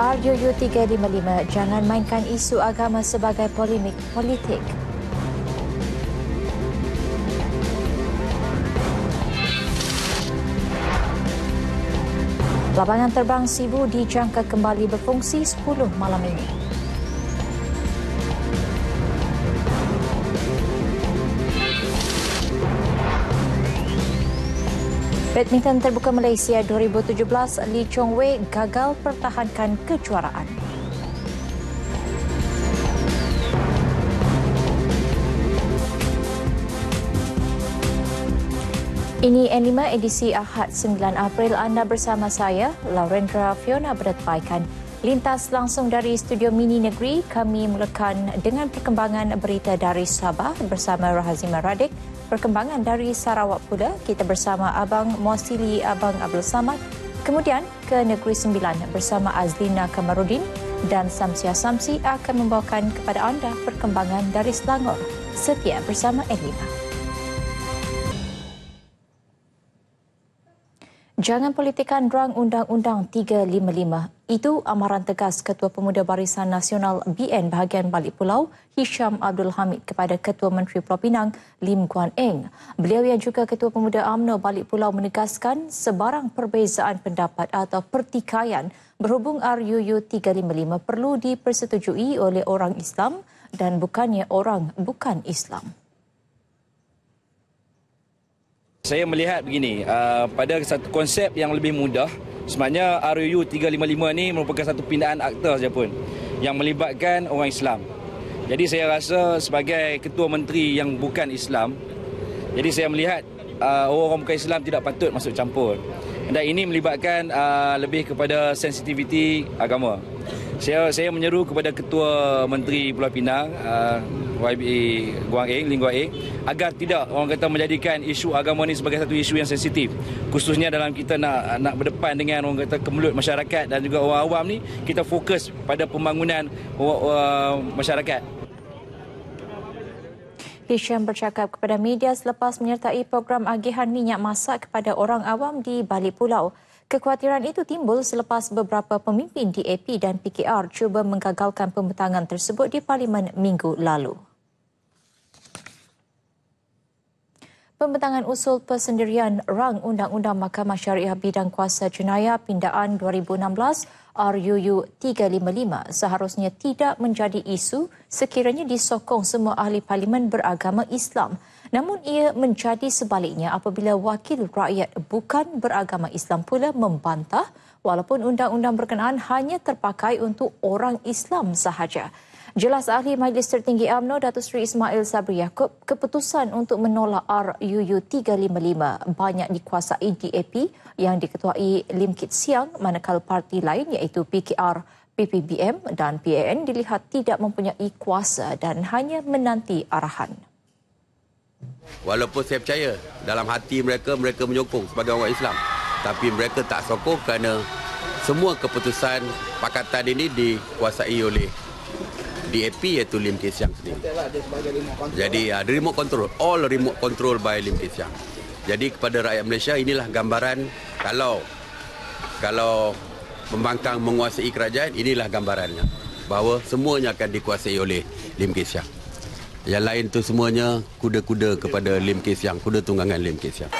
RUU355 jangan mainkan isu agama sebagai polemik politik. Lapangan terbang Sibu dijangka kembali berfungsi 10 malam ini. Badminton Terbuka Malaysia 2017, Lee Chong Wei gagal pertahankan kejuaraan. Ini N5 edisi Ahad 9 April anda bersama saya, Laurendra Fiona Berdepaikan. Lintas langsung dari Studio Mini Negeri, kami mulakan dengan perkembangan berita dari Sabah bersama Rahazima Radik perkembangan dari Sarawak pula. Kita bersama Abang Mosili Abang Abdul Samad. Kemudian ke Negeri Sembilan bersama Azlina Kamarudin dan Samsia Samsi akan membawakan kepada anda perkembangan dari Selangor. Setia bersama Elina. Jangan politikan rang Undang-Undang 355. Itu amaran tegas Ketua Pemuda Barisan Nasional BN bahagian Balik Pulau, Hisham Abdul Hamid kepada Ketua Menteri Propinang Lim Guan Eng. Beliau yang juga Ketua Pemuda AMNO Balik Pulau menegaskan sebarang perbezaan pendapat atau pertikaian berhubung RUU 355 perlu dipersetujui oleh orang Islam dan bukannya orang bukan Islam. Saya melihat begini, uh, pada satu konsep yang lebih mudah, sebenarnya RUU 355 ini merupakan satu pindaan akta saja pun yang melibatkan orang Islam. Jadi saya rasa sebagai ketua menteri yang bukan Islam, jadi saya melihat uh, orang-orang bukan Islam tidak patut masuk campur. Dan ini melibatkan uh, lebih kepada sensitiviti agama. Saya saya menyeru kepada ketua menteri Pulau Pinang YBA Guang Eng, Lingua Eng agar tidak orang kata menjadikan isu agama ini sebagai satu isu yang sensitif. Khususnya dalam kita nak nak berdepan dengan orang kata kemelut masyarakat dan juga orang awam ni, kita fokus pada pembangunan uh, uh, masyarakat. Hisham bercakap kepada media selepas menyertai program agihan minyak masak kepada orang awam di Bali Pulau. Kekhawatiran itu timbul selepas beberapa pemimpin DAP dan PKR cuba menggagalkan pembentangan tersebut di Parlimen minggu lalu. Pembentangan usul persendirian rang Undang-Undang Mahkamah Syariah Bidang Kuasa Jenayah Pindaan 2016 RUU 355 seharusnya tidak menjadi isu sekiranya disokong semua ahli parlimen beragama Islam. Namun ia menjadi sebaliknya apabila wakil rakyat bukan beragama Islam pula membantah walaupun undang-undang berkenaan hanya terpakai untuk orang Islam sahaja. Jelas ahli Majlis Tertinggi AMNO Datuk Seri Ismail Sabri Yaakob, keputusan untuk menolak RUU 355 banyak dikuasai DAP yang diketuai Lim Kit Siang manakala parti lain iaitu PKR, PPBM dan PAN dilihat tidak mempunyai kuasa dan hanya menanti arahan. Walaupun saya percaya dalam hati mereka mereka menyokong sebagai orang Islam tapi mereka tak sokong kerana semua keputusan pakatan ini dikuasai oleh DAP iaitu Lim Kee Siang sendiri. Lah Jadi uh, ada remote control, all remote control by Lim Kee Siang. Jadi kepada rakyat Malaysia inilah gambaran kalau kalau pembangkang menguasai kerajaan inilah gambarannya bahawa semuanya akan dikuasai oleh Lim Kee Siang. Yang lain tu semuanya kuda-kuda kepada Lim Kee Siang, kuda tunggangan Lim Kee Siang.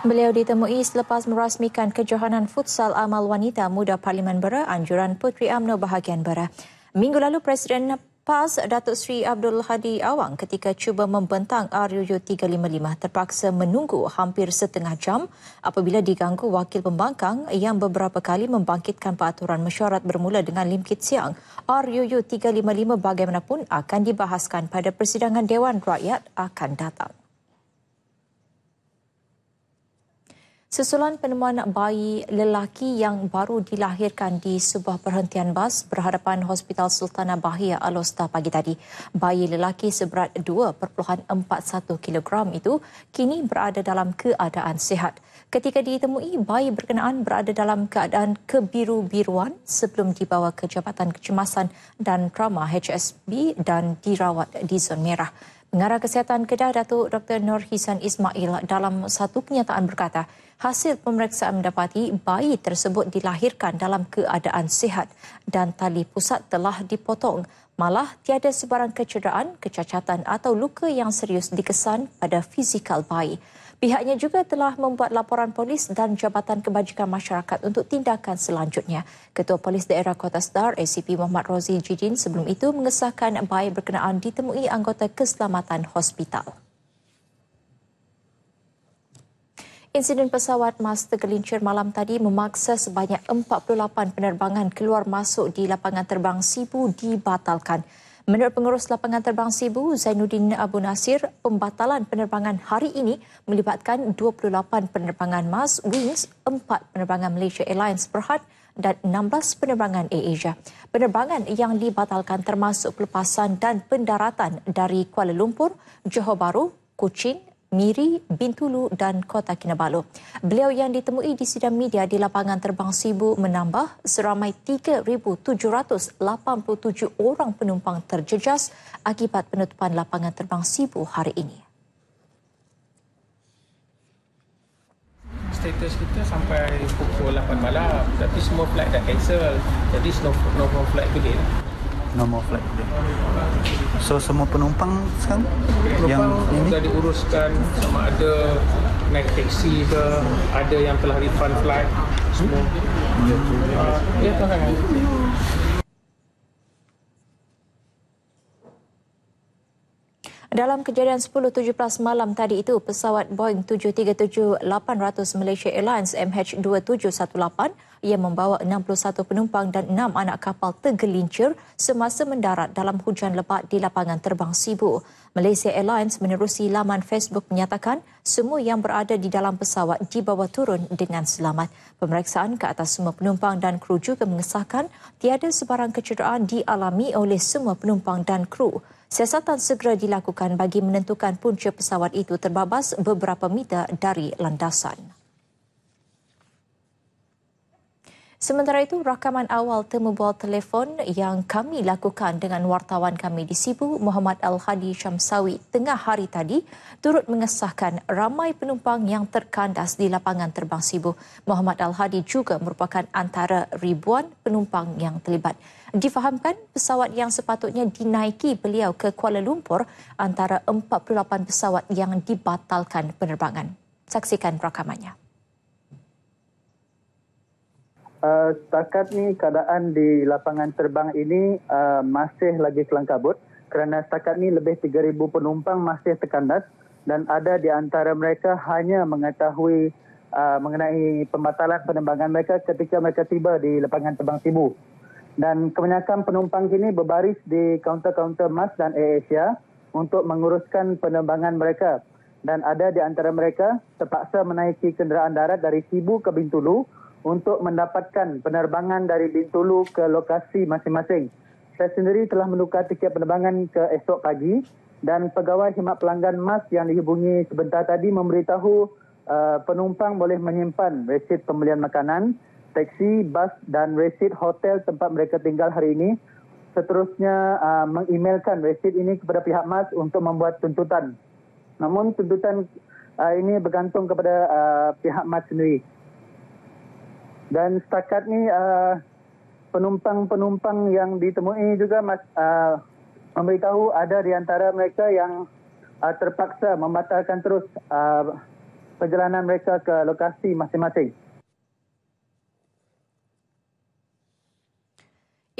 Beliau ditemui selepas merasmikan kejohanan futsal amal wanita muda Parlimen Bera, anjuran Puteri AMNO Bahagian Bera. Minggu lalu Presiden PAS Datuk Seri Abdul Hadi Awang ketika cuba membentang RUU 355 terpaksa menunggu hampir setengah jam apabila diganggu wakil pembangkang yang beberapa kali membangkitkan peraturan mesyuarat bermula dengan limkit siang. RUU 355 bagaimanapun akan dibahaskan pada persidangan Dewan Rakyat akan datang. Susulan penemuan bayi lelaki yang baru dilahirkan di sebuah perhentian bas berhadapan Hospital Sultanah Bahia Alostah pagi tadi. Bayi lelaki seberat 2.41 kg itu kini berada dalam keadaan sihat. Ketika ditemui, bayi berkenaan berada dalam keadaan kebiru-biruan sebelum dibawa ke Jabatan Kecemasan dan Trauma HSB dan dirawat di zon merah. Pengarah Kesihatan Kedah Datuk Dr. Nur Hisan Ismail dalam satu kenyataan berkata, hasil pemeriksaan mendapati bayi tersebut dilahirkan dalam keadaan sihat dan tali pusat telah dipotong. Malah tiada sebarang kecederaan, kecacatan atau luka yang serius dikesan pada fizikal bayi. Pihaknya juga telah membuat laporan polis dan Jabatan Kebajikan Masyarakat untuk tindakan selanjutnya. Ketua Polis Daerah Kota Star, ACP Muhammad Rozi Jidin sebelum itu mengesahkan bayi berkenaan ditemui anggota keselamatan hospital. Insiden pesawat Mas tergelincir malam tadi memaksa sebanyak 48 penerbangan keluar masuk di lapangan terbang Sibu dibatalkan. Menurut pengurus lapangan terbang Sibu, Zainuddin Abu Nasir, pembatalan penerbangan hari ini melibatkan 28 penerbangan Mas Wings, 4 penerbangan Malaysia Airlines Berhad dan 16 penerbangan AirAsia. Penerbangan yang dibatalkan termasuk pelepasan dan pendaratan dari Kuala Lumpur, Johor Bahru, Kuching, Miri, Bintulu dan Kota Kinabalu. Beliau yang ditemui di sidang media di lapangan terbang Sibu menambah seramai 3,787 orang penumpang terjejas akibat penutupan lapangan terbang Sibu hari ini. status kita sampai pukul 8 malam tapi semua flight dah cancel jadi no no flight today no more flight today. So semua penumpang sekarang penumpang yang ini sudah diuruskan sama ada naik taxi ke ada yang telah refund flight semua. Hmm. Ya, tuan Dalam kejadian 10.17 malam tadi itu, pesawat Boeing 737-800 Malaysia Airlines MH2718 ia membawa 61 penumpang dan 6 anak kapal tergelincir semasa mendarat dalam hujan lebat di lapangan terbang Sibu. Malaysia Airlines menerusi laman Facebook menyatakan semua yang berada di dalam pesawat dibawa turun dengan selamat. Pemeriksaan ke atas semua penumpang dan kru juga mengesahkan tiada sebarang kecederaan dialami oleh semua penumpang dan kru. Siasatan segera dilakukan bagi menentukan punca pesawat itu terbabas beberapa meter dari landasan. Sementara itu, rakaman awal temu bual telefon yang kami lakukan dengan wartawan kami di Sibu, Muhammad Al-Hadi Syamsawi, tengah hari tadi turut mengesahkan ramai penumpang yang terkandas di lapangan terbang Sibu. Muhammad Al-Hadi juga merupakan antara ribuan penumpang yang terlibat. Difahamkan pesawat yang sepatutnya dinaiki beliau ke Kuala Lumpur antara 48 pesawat yang dibatalkan penerbangan. Saksikan rakamannya. Eh, setakat ni keadaan di lapangan terbang ini uh, masih lagi kelam kabut kerana setakat ni lebih 3000 penumpang masih terkandas dan ada di antara mereka hanya mengetahui uh, mengenai pembatalan penerbangan mereka ketika mereka tiba di lapangan terbang Sibu. Dan kebanyakan penumpang kini berbaris di kaunter-kaunter MAS dan Air Asia untuk menguruskan penerbangan mereka. Dan ada di antara mereka terpaksa menaiki kenderaan darat dari Sibu ke Bintulu untuk mendapatkan penerbangan dari Bintulu ke lokasi masing-masing. Saya sendiri telah menukar tiket penerbangan ke esok pagi dan pegawai khidmat pelanggan MAS yang dihubungi sebentar tadi memberitahu uh, penumpang boleh menyimpan resit pembelian makanan, teksi, bas dan resit hotel tempat mereka tinggal hari ini. Seterusnya uh, eh, meng resit ini kepada pihak MAS untuk membuat tuntutan. Namun tuntutan uh, ini bergantung kepada uh, pihak MAS sendiri dan setakat ni uh, penumpang-penumpang yang ditemui juga uh, memberitahu ada di antara mereka yang uh, terpaksa membatalkan terus uh, perjalanan mereka ke lokasi masing-masing.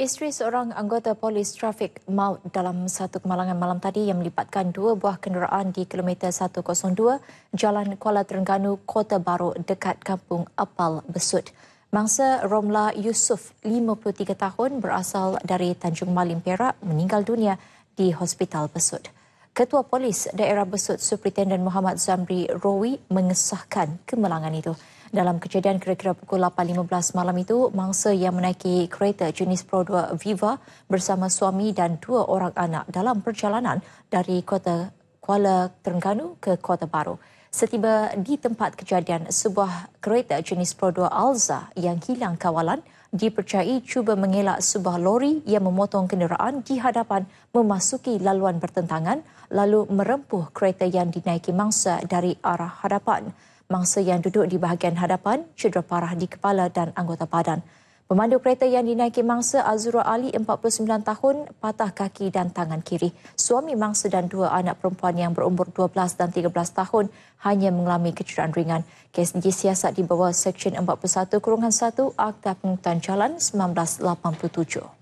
Isteri seorang anggota polis trafik maut dalam satu kemalangan malam tadi yang melibatkan dua buah kenderaan di kilometer 102 Jalan Kuala Terengganu, Kota Baru dekat Kampung Apal Besut. Mangsa Romla Yusuf, 53 tahun, berasal dari Tanjung Malim, Perak, meninggal dunia di Hospital Besut. Ketua Polis Daerah Besut, Superintenden Muhammad Zamri Rowi, mengesahkan kemalangan itu. Dalam kejadian kira-kira pukul 8.15 malam itu, mangsa yang menaiki kereta jenis Pro 2 Viva bersama suami dan dua orang anak dalam perjalanan dari kota Kuala Terengganu ke Kota Baru setiba di tempat kejadian sebuah kereta jenis Pro 2 Alza yang hilang kawalan dipercayai cuba mengelak sebuah lori yang memotong kenderaan di hadapan memasuki laluan bertentangan lalu merempuh kereta yang dinaiki mangsa dari arah hadapan. Mangsa yang duduk di bahagian hadapan cedera parah di kepala dan anggota badan. Pemandu kereta yang dinaiki mangsa Azrul Ali 49 tahun patah kaki dan tangan kiri. Suami mangsa dan dua anak perempuan yang berumur 12 dan 13 tahun hanya mengalami kecederaan ringan. Kes ini siasat di bawah Seksyen 41-1 Akta Pengutan Jalan 1987.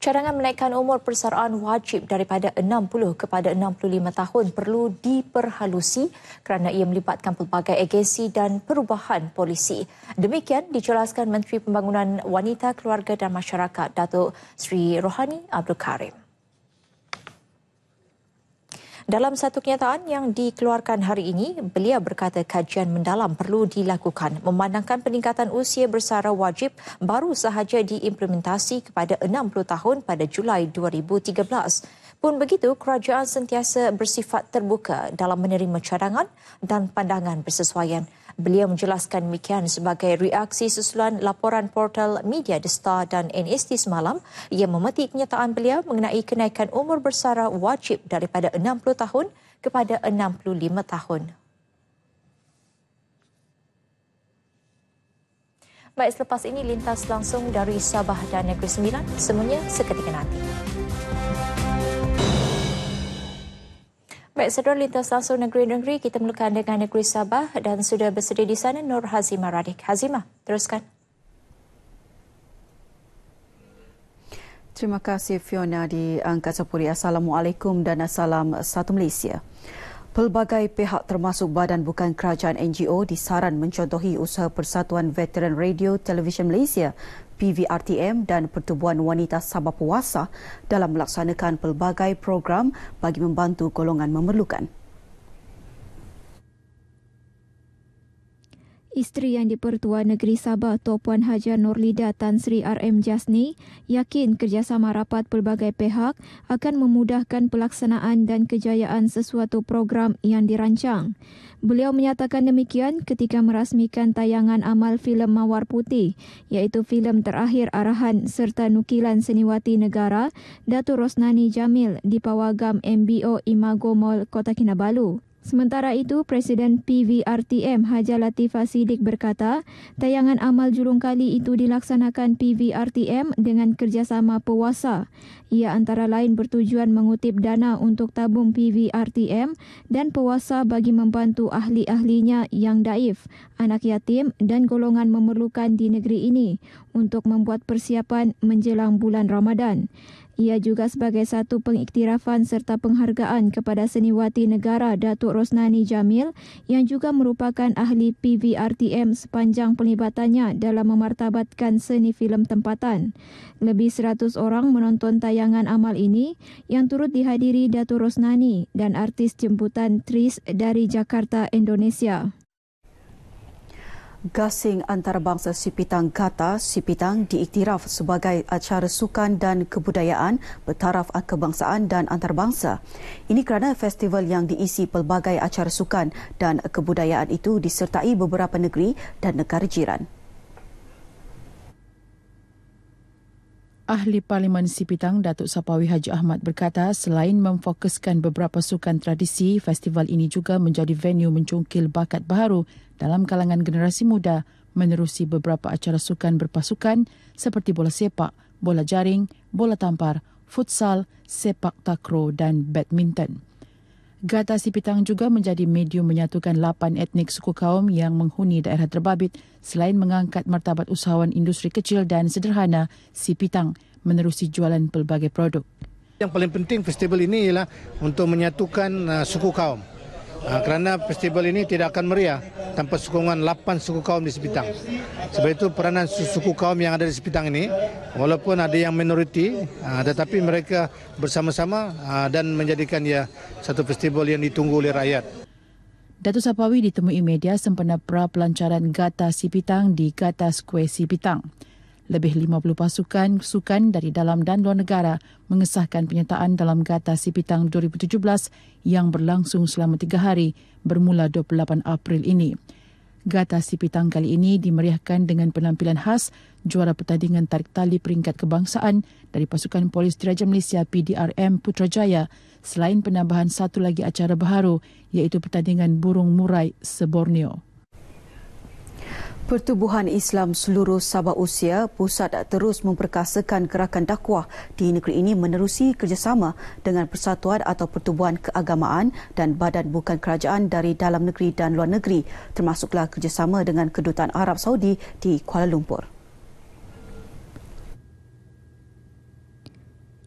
Cadangan menaikkan umur persaraan wajib daripada 60 kepada 65 tahun perlu diperhalusi kerana ia melibatkan pelbagai agensi dan perubahan polisi. Demikian dijelaskan Menteri Pembangunan Wanita, Keluarga dan Masyarakat Datuk Sri Rohani Abdul Karim. Dalam satu kenyataan yang dikeluarkan hari ini, beliau berkata kajian mendalam perlu dilakukan memandangkan peningkatan usia bersara wajib baru sahaja diimplementasi kepada 60 tahun pada Julai 2013. Pun begitu, kerajaan sentiasa bersifat terbuka dalam menerima cadangan dan pandangan bersesuaian. Beliau menjelaskan demikian sebagai reaksi susulan laporan portal Media The Star dan NST semalam yang memetik kenyataan beliau mengenai kenaikan umur bersara wajib daripada 60 tahun kepada 65 tahun. Baik, selepas ini lintas langsung dari Sabah dan Negeri Sembilan. Semuanya seketika nanti. Baik, saudara lintas langsung negeri-negeri, kita mulakan dengan negeri Sabah dan sudah bersedia di sana Nur Hazimah Radik. Hazimah, teruskan. Terima kasih Fiona di Angkasa Puri. Assalamualaikum dan salam satu Malaysia. Pelbagai pihak termasuk badan bukan kerajaan NGO disaran mencontohi usaha Persatuan Veteran Radio Televisyen Malaysia PVRTM dan Pertubuhan Wanita Sabah Puasa dalam melaksanakan pelbagai program bagi membantu golongan memerlukan. Isteri yang dipertua negeri Sabah Tuan Puan Haja Norlida Tan Sri RM Jasni yakin kerjasama rapat pelbagai pihak akan memudahkan pelaksanaan dan kejayaan sesuatu program yang dirancang. Beliau menyatakan demikian ketika merasmikan tayangan amal filem Mawar Putih iaitu filem terakhir arahan serta nukilan seniwati negara Datu Rosnani Jamil di Pawagam MBO Imago Mall Kota Kinabalu. Sementara itu, Presiden PVRTM Haja Latifah Sidik berkata, tayangan amal julung kali itu dilaksanakan PVRTM dengan kerjasama pewasa. Ia antara lain bertujuan mengutip dana untuk tabung PVRTM dan pewasa bagi membantu ahli-ahlinya yang daif, anak yatim dan golongan memerlukan di negeri ini untuk membuat persiapan menjelang bulan Ramadan. Ia juga sebagai satu pengiktirafan serta penghargaan kepada seniwati negara Datuk Rosnani Jamil yang juga merupakan ahli PVRTM sepanjang pelibatannya dalam memartabatkan seni filem tempatan. Lebih 100 orang menonton tayangan amal ini yang turut dihadiri Datuk Rosnani dan artis jemputan Tris dari Jakarta, Indonesia gasing antarabangsa Sipitang Kata Sipitang diiktiraf sebagai acara sukan dan kebudayaan bertaraf kebangsaan dan antarabangsa. Ini kerana festival yang diisi pelbagai acara sukan dan kebudayaan itu disertai beberapa negeri dan negara jiran. Ahli Parlimen Sipitang Datuk Sapawi Haji Ahmad berkata selain memfokuskan beberapa sukan tradisi, festival ini juga menjadi venue mencungkil bakat baru dalam kalangan generasi muda menerusi beberapa acara sukan berpasukan seperti bola sepak, bola jaring, bola tampar, futsal, sepak takraw dan badminton. Gata Sipitang juga menjadi medium menyatukan lapan etnik suku kaum yang menghuni daerah terbabit selain mengangkat martabat usahawan industri kecil dan sederhana Sipitang menerusi jualan pelbagai produk. Yang paling penting festival ini ialah untuk menyatukan uh, suku kaum. Ah, kerana festival ini tidak akan meriah tanpa sokongan lapan suku kaum di Sepitang. Sebab itu peranan suku kaum yang ada di Sepitang ini, walaupun ada yang minoriti, ah, tetapi mereka bersama-sama ah, dan menjadikan ia satu festival yang ditunggu oleh rakyat. Datuk Sapawi ditemui media sempena pra pelancaran Gata Sipitang di Gata Square Sipitang lebih 50 pasukan sukan dari dalam dan luar negara mengesahkan penyertaan dalam Gata Sipitang 2017 yang berlangsung selama tiga hari bermula 28 April ini. Gata Sipitang kali ini dimeriahkan dengan penampilan khas juara pertandingan tarik tali peringkat kebangsaan dari pasukan polis diraja Malaysia PDRM Putrajaya selain penambahan satu lagi acara baharu iaitu pertandingan burung murai seborneo. Pertubuhan Islam seluruh Sabah Usia pusat terus memperkasakan gerakan dakwah di negeri ini menerusi kerjasama dengan persatuan atau pertubuhan keagamaan dan badan bukan kerajaan dari dalam negeri dan luar negeri termasuklah kerjasama dengan kedutaan Arab Saudi di Kuala Lumpur.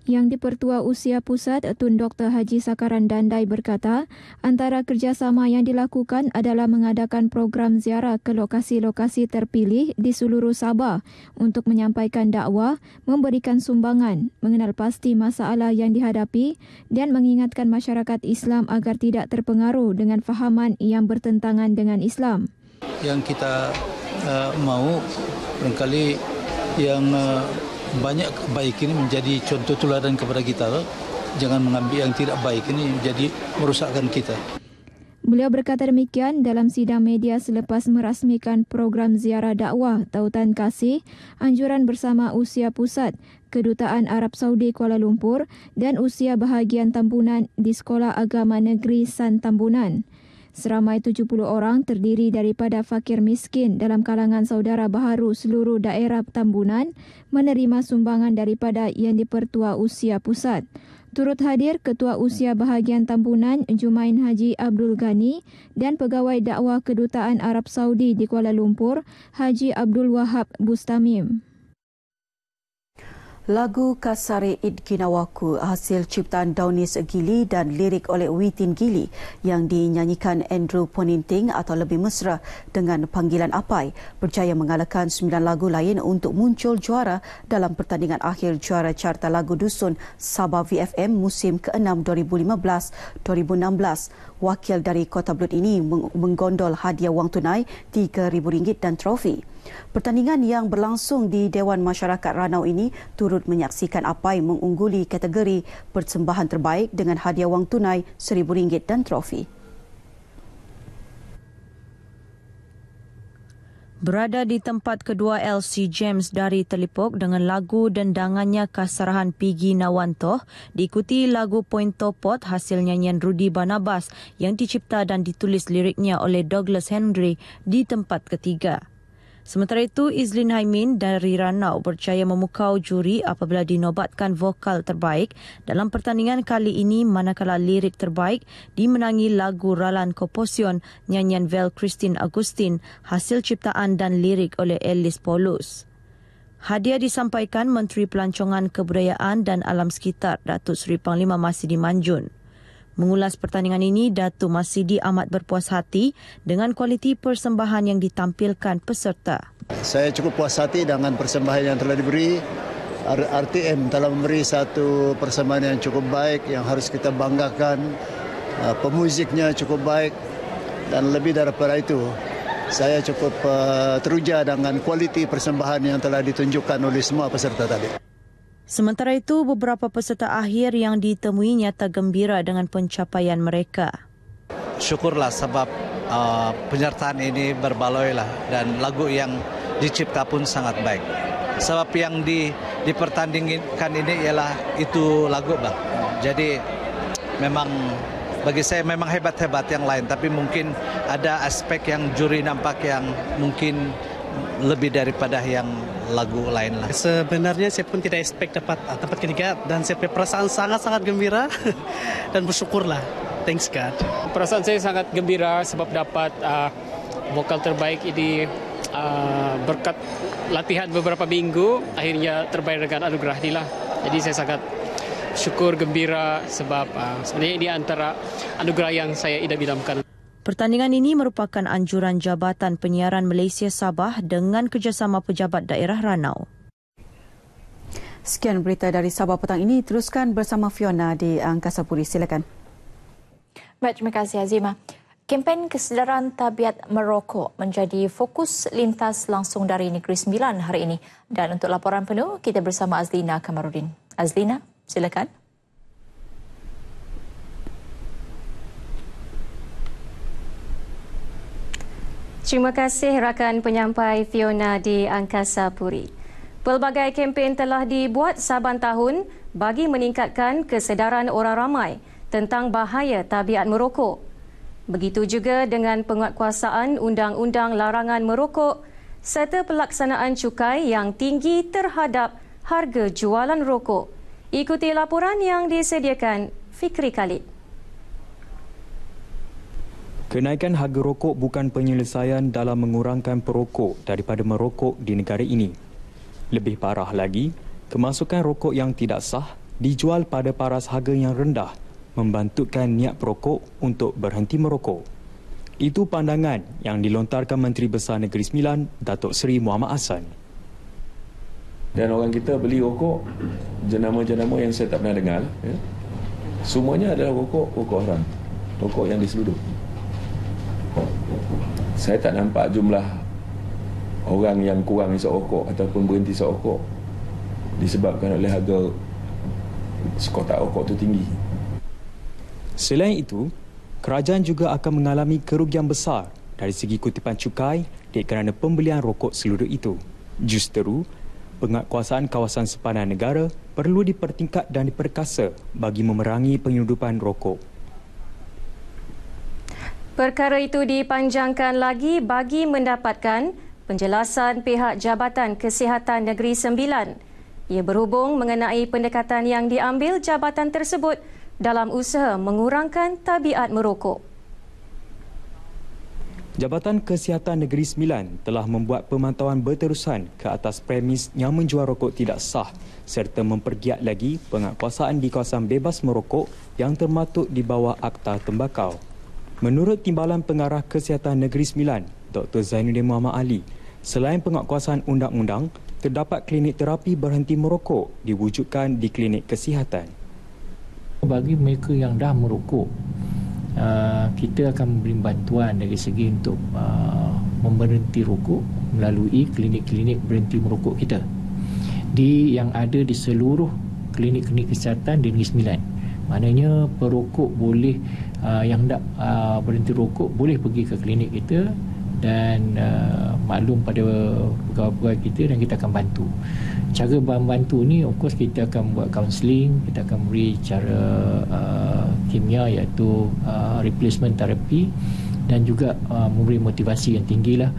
Yang dipertua usia pusat Tun Dr. Haji Sakaran Dandai berkata, antara kerjasama yang dilakukan adalah mengadakan program ziarah ke lokasi-lokasi terpilih di seluruh Sabah untuk menyampaikan dakwah, memberikan sumbangan, mengenal pasti masalah yang dihadapi dan mengingatkan masyarakat Islam agar tidak terpengaruh dengan fahaman yang bertentangan dengan Islam. Yang kita uh, eh, mahu, barangkali yang uh, banyak baik ini menjadi contoh teladan kepada kita. Lah. Jangan mengambil yang tidak baik ini jadi merusakkan kita. Beliau berkata demikian dalam sidang media selepas merasmikan program ziarah dakwah Tautan Kasih, anjuran bersama usia pusat, Kedutaan Arab Saudi Kuala Lumpur dan usia bahagian tambunan di Sekolah Agama Negeri San Tambunan. Seramai 70 orang terdiri daripada fakir miskin dalam kalangan saudara baharu seluruh daerah Tambunan menerima sumbangan daripada Yang dipertua Usia Pusat. Turut hadir Ketua Usia Bahagian Tambunan Jumain Haji Abdul Ghani dan Pegawai Dakwah Kedutaan Arab Saudi di Kuala Lumpur Haji Abdul Wahab Bustamim. Lagu Kasare It Kinawaku hasil ciptaan Daunis Gili dan lirik oleh Witin Gili yang dinyanyikan Andrew Poninting atau lebih mesra dengan panggilan Apai berjaya mengalahkan sembilan lagu lain untuk muncul juara dalam pertandingan akhir juara carta lagu Dusun Sabah VFM musim ke-6 2015-2016. Wakil dari Kota Blut ini menggondol hadiah wang tunai RM3,000 dan trofi. Pertandingan yang berlangsung di Dewan Masyarakat Ranau ini turut menyaksikan apa yang mengungguli kategori persembahan terbaik dengan hadiah wang tunai RM1,000 dan trofi. Berada di tempat kedua LC James dari Telipok dengan lagu dendangannya Kasarahan Pigi Nawantoh diikuti lagu Point Topot hasil nyanyian Rudy Banabas yang dicipta dan ditulis liriknya oleh Douglas Henry di tempat ketiga. Sementara itu, Izlin Haimin dari Ranau percaya memukau juri apabila dinobatkan vokal terbaik dalam pertandingan kali ini manakala lirik terbaik dimenangi lagu Ralan Koposion nyanyian Val Christine Agustin hasil ciptaan dan lirik oleh Ellis Paulus. Hadiah disampaikan Menteri Pelancongan Kebudayaan dan Alam Sekitar Datuk Seri Panglima Masih Dimanjun. Manjun. Mengulas pertandingan ini, Datu Masidi amat berpuas hati dengan kualiti persembahan yang ditampilkan peserta. Saya cukup puas hati dengan persembahan yang telah diberi. RTM telah memberi satu persembahan yang cukup baik yang harus kita banggakan. Ah, pemuziknya cukup baik dan lebih daripada itu, saya cukup ah, teruja dengan kualiti persembahan yang telah ditunjukkan oleh semua peserta tadi. Sementara itu, beberapa peserta akhir yang ditemui nyata gembira dengan pencapaian mereka. Syukurlah sebab uh, penyertaan ini berbaloi lah dan lagu yang dicipta pun sangat baik. Sebab yang di, dipertandingkan ini ialah itu lagu bang. Jadi memang bagi saya memang hebat-hebat yang lain tapi mungkin ada aspek yang juri nampak yang mungkin lebih daripada yang lagu lain lah. Sebenarnya saya pun tidak expect dapat tempat ah, ketiga dan saya perasaan sangat-sangat gembira dan bersyukurlah. Thanks God. Perasaan saya sangat gembira sebab dapat uh, vokal terbaik ini uh, berkat latihan beberapa minggu akhirnya terbayar dengan anugerah inilah. Jadi saya sangat syukur gembira sebab uh, sebenarnya ini antara anugerah yang saya idam-idamkan. Pertandingan ini merupakan anjuran Jabatan Penyiaran Malaysia Sabah dengan kerjasama pejabat daerah Ranau. Sekian berita dari Sabah petang ini. Teruskan bersama Fiona di Angkasa Puri. Silakan. Baik, terima kasih Azimah. Kempen kesedaran tabiat merokok menjadi fokus lintas langsung dari Negeri Sembilan hari ini. Dan untuk laporan penuh, kita bersama Azlina Kamarudin. Azlina, silakan. Terima kasih rakan penyampai Fiona di Angkasa Puri. Pelbagai kempen telah dibuat saban tahun bagi meningkatkan kesedaran orang ramai tentang bahaya tabiat merokok. Begitu juga dengan penguatkuasaan undang-undang larangan merokok serta pelaksanaan cukai yang tinggi terhadap harga jualan rokok. Ikuti laporan yang disediakan Fikri Khalid. Kenaikan harga rokok bukan penyelesaian dalam mengurangkan perokok daripada merokok di negara ini. Lebih parah lagi, kemasukan rokok yang tidak sah dijual pada paras harga yang rendah membantutkan niat perokok untuk berhenti merokok. Itu pandangan yang dilontarkan Menteri Besar Negeri Sembilan, Datuk Seri Muhammad Hassan. Dan orang kita beli rokok, jenama-jenama yang saya tak pernah dengar, ya. semuanya adalah rokok, rokok haram, rokok yang diseludup saya tak nampak jumlah orang yang kurang isap rokok ataupun berhenti isap rokok disebabkan oleh harga sekotak rokok itu tinggi. Selain itu, kerajaan juga akan mengalami kerugian besar dari segi kutipan cukai di kerana pembelian rokok seluruh itu. Justeru, penguatkuasaan kawasan sepanjang negara perlu dipertingkat dan diperkasa bagi memerangi penyeludupan rokok. Perkara itu dipanjangkan lagi bagi mendapatkan penjelasan pihak Jabatan Kesihatan Negeri Sembilan. Ia berhubung mengenai pendekatan yang diambil jabatan tersebut dalam usaha mengurangkan tabiat merokok. Jabatan Kesihatan Negeri Sembilan telah membuat pemantauan berterusan ke atas premis yang menjual rokok tidak sah serta mempergiat lagi penguatkuasaan di kawasan bebas merokok yang termatuk di bawah Akta Tembakau. Menurut Timbalan Pengarah Kesihatan Negeri Sembilan, Dr. Zainuddin Muhammad Ali, selain penguatkuasaan undang-undang, terdapat klinik terapi berhenti merokok diwujudkan di klinik kesihatan. Bagi mereka yang dah merokok, uh, kita akan memberi bantuan dari segi untuk uh, memberhenti rokok melalui klinik-klinik berhenti merokok kita di yang ada di seluruh klinik-klinik kesihatan di Negeri Sembilan. Maknanya perokok boleh uh, yang nak uh, berhenti rokok boleh pergi ke klinik kita dan uh, maklum pada pegawai-pegawai kita dan kita akan bantu. Cara bantu ni of course kita akan buat counselling, kita akan beri cara uh, kimia iaitu uh, replacement therapy dan juga uh, memberi motivasi yang tinggi lah.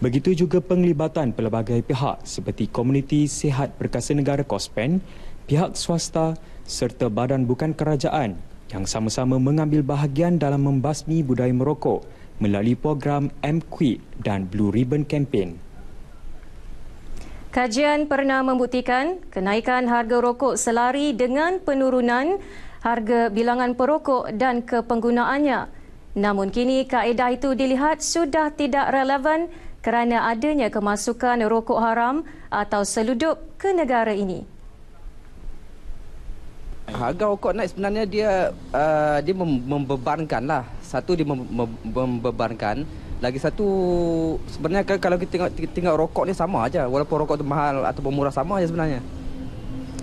Begitu juga penglibatan pelbagai pihak seperti komuniti sehat Perkasa Negara Kospen, pihak swasta serta badan bukan kerajaan yang sama-sama mengambil bahagian dalam membasmi budaya merokok melalui program m dan Blue Ribbon Campaign. Kajian pernah membuktikan kenaikan harga rokok selari dengan penurunan harga bilangan perokok dan kepenggunaannya. Namun kini kaedah itu dilihat sudah tidak relevan kerana adanya kemasukan rokok haram atau seludup ke negara ini. Harga rokok naik sebenarnya dia uh, dia mem- membebankan lah. Satu dia mem- mem- membebankan. Lagi satu sebenarnya kan kalau kita tengok, tengok rokok ni sama aja. Walaupun rokok tu mahal ataupun murah sama aja sebenarnya.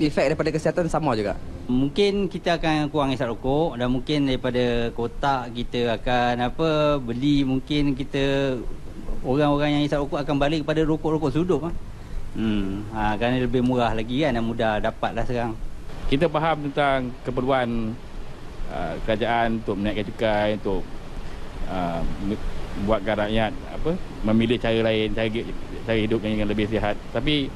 Efek daripada kesihatan sama juga. Mungkin kita akan kurang isap rokok dan mungkin daripada kotak kita akan apa beli mungkin kita orang-orang yang isap rokok akan balik kepada rokok-rokok sudup. Ah. Hmm, ha, kerana lebih murah lagi kan dan mudah dapat lah sekarang kita faham tentang keperluan uh, kerajaan untuk menaikkan cukai untuk uh, buatkan rakyat apa memilih cara lain cara, cara hidup yang lebih sihat tapi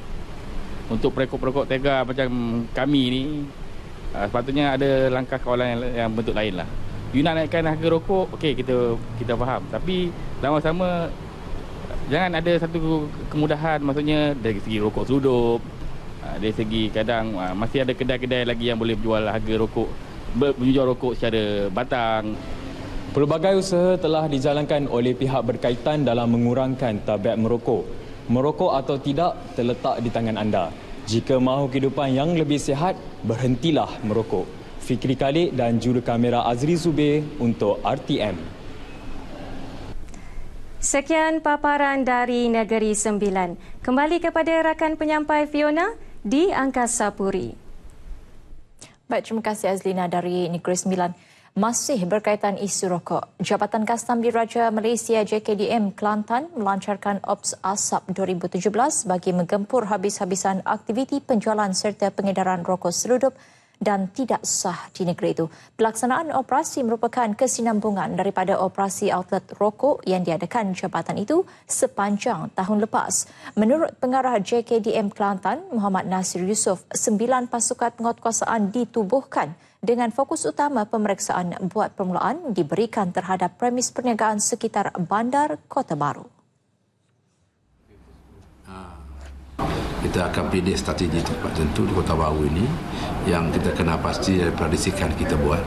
untuk perokok-perokok tega macam kami ni uh, sepatutnya ada langkah kawalan yang, yang bentuk lain lah you nak naikkan harga rokok okey kita kita faham tapi lama sama jangan ada satu kemudahan maksudnya dari segi rokok sudup Ah, dari segi kadang ah, masih ada kedai-kedai lagi yang boleh jual harga rokok berjual rokok secara batang pelbagai usaha telah dijalankan oleh pihak berkaitan dalam mengurangkan tabiat merokok merokok atau tidak terletak di tangan anda jika mahu kehidupan yang lebih sihat berhentilah merokok Fikri Khalid dan juru kamera Azri Zubir untuk RTM Sekian paparan dari Negeri Sembilan. Kembali kepada rakan penyampai Fiona di Angkasa Puri. Baik, terima kasih Azlina dari Negeri Sembilan. Masih berkaitan isu rokok, Jabatan Kastam di Raja Malaysia JKDM Kelantan melancarkan Ops Asap 2017 bagi menggempur habis-habisan aktiviti penjualan serta pengedaran rokok seludup dan tidak sah di negeri itu. Pelaksanaan operasi merupakan kesinambungan daripada operasi outlet rokok yang diadakan jabatan itu sepanjang tahun lepas. Menurut pengarah JKDM Kelantan, Muhammad Nasir Yusof, sembilan pasukan penguatkuasaan ditubuhkan dengan fokus utama pemeriksaan buat permulaan diberikan terhadap premis perniagaan sekitar bandar Kota Baru. kita akan pilih strategi tempat tentu di Kota Baru ini yang kita kena pasti prediksikan kita buat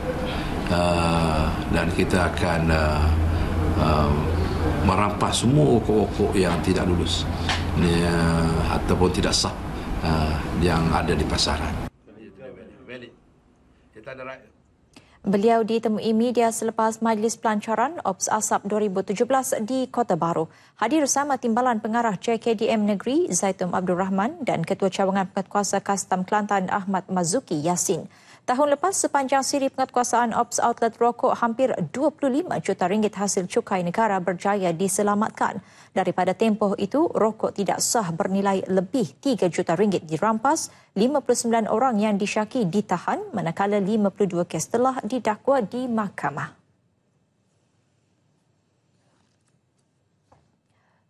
uh, dan kita akan uh, uh, merampas semua okok-okok yang tidak lulus ni uh, ataupun tidak sah uh, yang ada di pasaran. Kita ada right. Beliau ditemui media selepas Majlis Pelancaran Ops Asap 2017 di Kota Baru. Hadir sama Timbalan Pengarah JKDM Negeri Zaitum Abdul Rahman dan Ketua Cawangan kuasa Kastam Kelantan Ahmad Mazuki Yasin. Tahun lepas, sepanjang siri kuasaan Ops Outlet Rokok hampir 25 juta ringgit hasil cukai negara berjaya diselamatkan. Daripada tempoh itu, rokok tidak sah bernilai lebih 3 juta ringgit dirampas, 59 orang yang disyaki ditahan manakala 52 kes telah didakwa di mahkamah.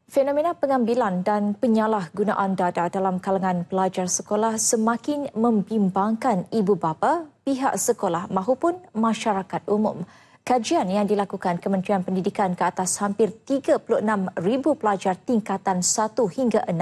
Fenomena pengambilan dan penyalahgunaan dada dalam kalangan pelajar sekolah semakin membimbangkan ibu bapa, pihak sekolah maupun masyarakat umum. Kajian yang dilakukan Kementerian Pendidikan ke atas hampir 36,000 pelajar tingkatan 1 hingga 6,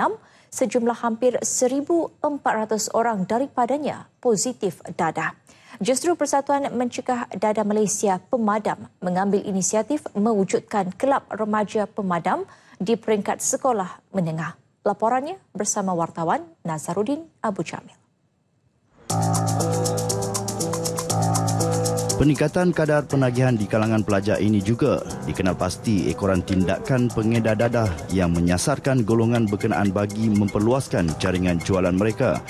sejumlah hampir 1,400 orang daripadanya positif dadah. Justru Persatuan Mencegah Dadah Malaysia Pemadam mengambil inisiatif mewujudkan kelab remaja pemadam di peringkat sekolah menengah. Laporannya bersama wartawan Nazaruddin Abu Jamil. Peningkatan kadar penagihan di kalangan pelajar ini juga dikenal pasti ekoran tindakan pengedar dadah yang menyasarkan golongan berkenaan bagi memperluaskan jaringan jualan mereka.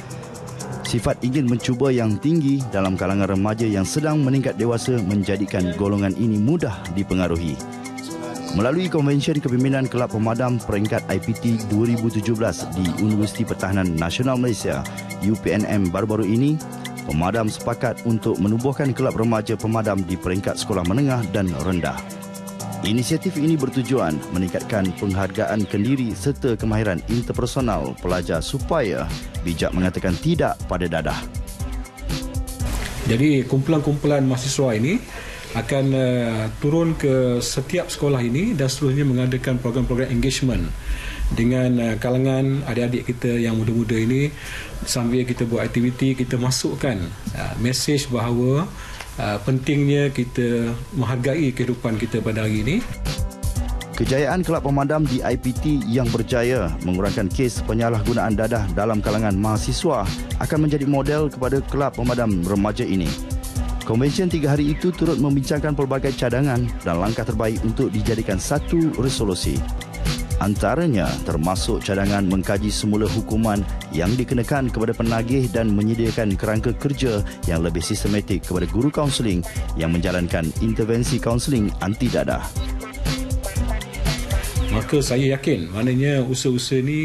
Sifat ingin mencuba yang tinggi dalam kalangan remaja yang sedang meningkat dewasa menjadikan golongan ini mudah dipengaruhi. Melalui konvensyen kepimpinan Kelab Pemadam Peringkat IPT 2017 di Universiti Pertahanan Nasional Malaysia UPNM baru-baru ini, Pemadam sepakat untuk menubuhkan kelab remaja pemadam di peringkat sekolah menengah dan rendah. Inisiatif ini bertujuan meningkatkan penghargaan kendiri serta kemahiran interpersonal pelajar supaya bijak mengatakan tidak pada dadah. Jadi kumpulan-kumpulan mahasiswa ini akan uh, turun ke setiap sekolah ini dan seterusnya mengadakan program-program engagement dengan uh, kalangan adik-adik kita yang muda-muda ini sambil kita buat aktiviti kita masukkan uh, mesej bahawa uh, pentingnya kita menghargai kehidupan kita pada hari ini Kejayaan kelab pemadam di IPT yang berjaya mengurangkan kes penyalahgunaan dadah dalam kalangan mahasiswa akan menjadi model kepada kelab pemadam remaja ini. Konvensyen tiga hari itu turut membincangkan pelbagai cadangan dan langkah terbaik untuk dijadikan satu resolusi. Antaranya termasuk cadangan mengkaji semula hukuman yang dikenakan kepada penagih dan menyediakan kerangka kerja yang lebih sistematik kepada guru kaunseling yang menjalankan intervensi kaunseling anti dadah. Maka saya yakin maknanya usaha-usaha ini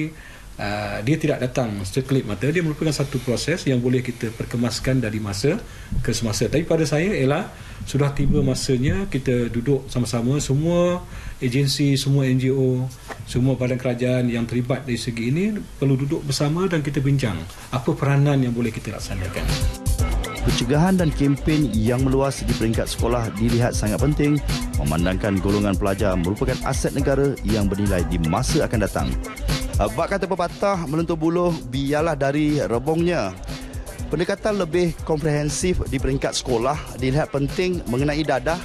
Uh, ah, dia tidak datang sekelip mata dia merupakan satu proses yang boleh kita perkemaskan dari masa ke semasa tapi pada saya ialah sudah tiba masanya kita duduk sama-sama semua agensi, semua NGO, semua badan kerajaan yang terlibat dari segi ini perlu duduk bersama dan kita bincang apa peranan yang boleh kita laksanakan. Pencegahan dan kempen yang meluas di peringkat sekolah dilihat sangat penting memandangkan golongan pelajar merupakan aset negara yang bernilai di masa akan datang. Bak kata pepatah, melentur buluh, biarlah dari rebungnya pendekatan lebih komprehensif di peringkat sekolah dilihat penting mengenai dadah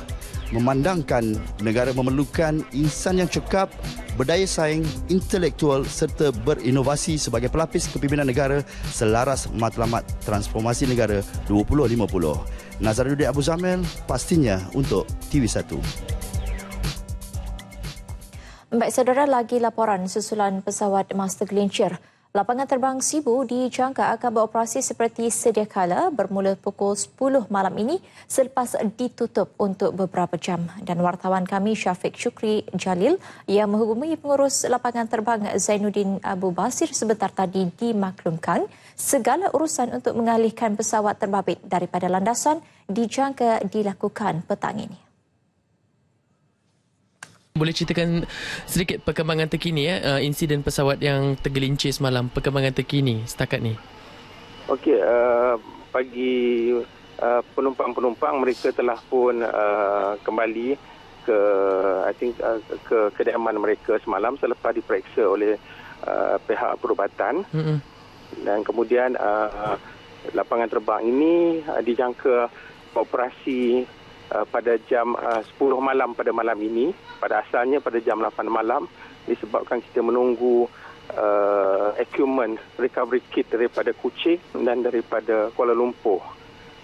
memandangkan negara memerlukan insan yang cekap, berdaya saing, intelektual serta berinovasi sebagai pelapis kepimpinan negara selaras matlamat transformasi negara 2050. Nazaruddin Abu Zamel pastinya untuk TV1. Baik saudara lagi laporan susulan pesawat Master Glincir. Lapangan terbang Sibu dijangka akan beroperasi seperti sedia kala bermula pukul 10 malam ini selepas ditutup untuk beberapa jam. Dan wartawan kami Syafiq Syukri Jalil yang menghubungi pengurus lapangan terbang Zainuddin Abu Basir sebentar tadi dimaklumkan segala urusan untuk mengalihkan pesawat terbabit daripada landasan dijangka dilakukan petang ini. Boleh ceritakan sedikit perkembangan terkini ya, eh? uh, insiden pesawat yang tergelincir semalam, perkembangan terkini setakat ni? Okey, uh, pagi uh, penumpang-penumpang mereka telah pun uh, kembali ke I think uh, ke kediaman mereka semalam selepas diperiksa oleh uh, pihak perubatan. Mm-hmm. Dan kemudian uh, lapangan terbang ini uh, dijangka operasi Uh, pada jam uh, 10 malam pada malam ini pada asalnya pada jam 8 malam disebabkan kita menunggu uh, equipment recovery kit daripada Kuching dan daripada Kuala Lumpur.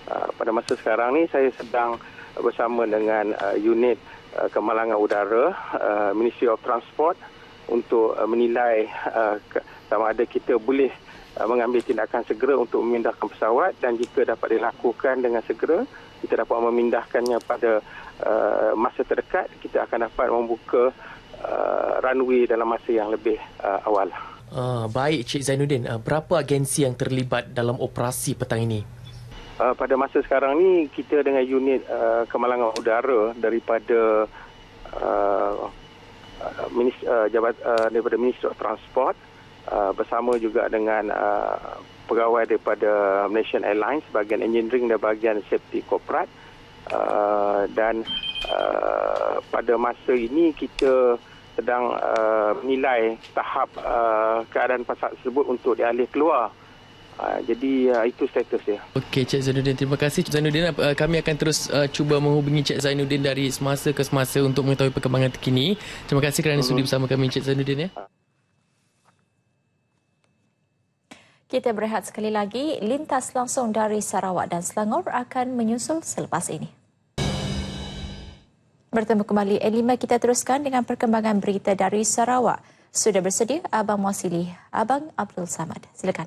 Uh, pada masa sekarang ni saya sedang bersama dengan uh, unit uh, kemalangan udara uh, Ministry of Transport untuk uh, menilai uh, ke, sama ada kita boleh uh, mengambil tindakan segera untuk memindahkan pesawat dan jika dapat dilakukan dengan segera kita dapat memindahkannya pada uh, masa terdekat kita akan dapat membuka uh, runway dalam masa yang lebih uh, awal. Uh, baik Cik Zainuddin, uh, berapa agensi yang terlibat dalam operasi petang ini? Uh, pada masa sekarang ni kita dengan unit uh, kemalangan udara daripada uh, uh, uh, uh, daripada Ministry Transport uh, bersama juga dengan uh, pegawai daripada Malaysian Airlines bahagian engineering dan bahagian safety korporat uh, dan uh, pada masa ini kita sedang uh, menilai tahap uh, keadaan pasal tersebut untuk dialih keluar uh, jadi uh, itu status dia. Okey Cik Zainuddin terima kasih Cik Zainuddin uh, kami akan terus cuba menghubungi Cik Zainuddin dari semasa ke semasa untuk mengetahui perkembangan terkini. Terima kasih kerana uh-huh. sudi mhm. bersama kami Cik Zainuddin ya. Kita berehat sekali lagi. Lintas langsung dari Sarawak dan Selangor akan menyusul selepas ini. Bertemu kembali E5 kita teruskan dengan perkembangan berita dari Sarawak. Sudah bersedia Abang Mwasili, Abang Abdul Samad. Silakan.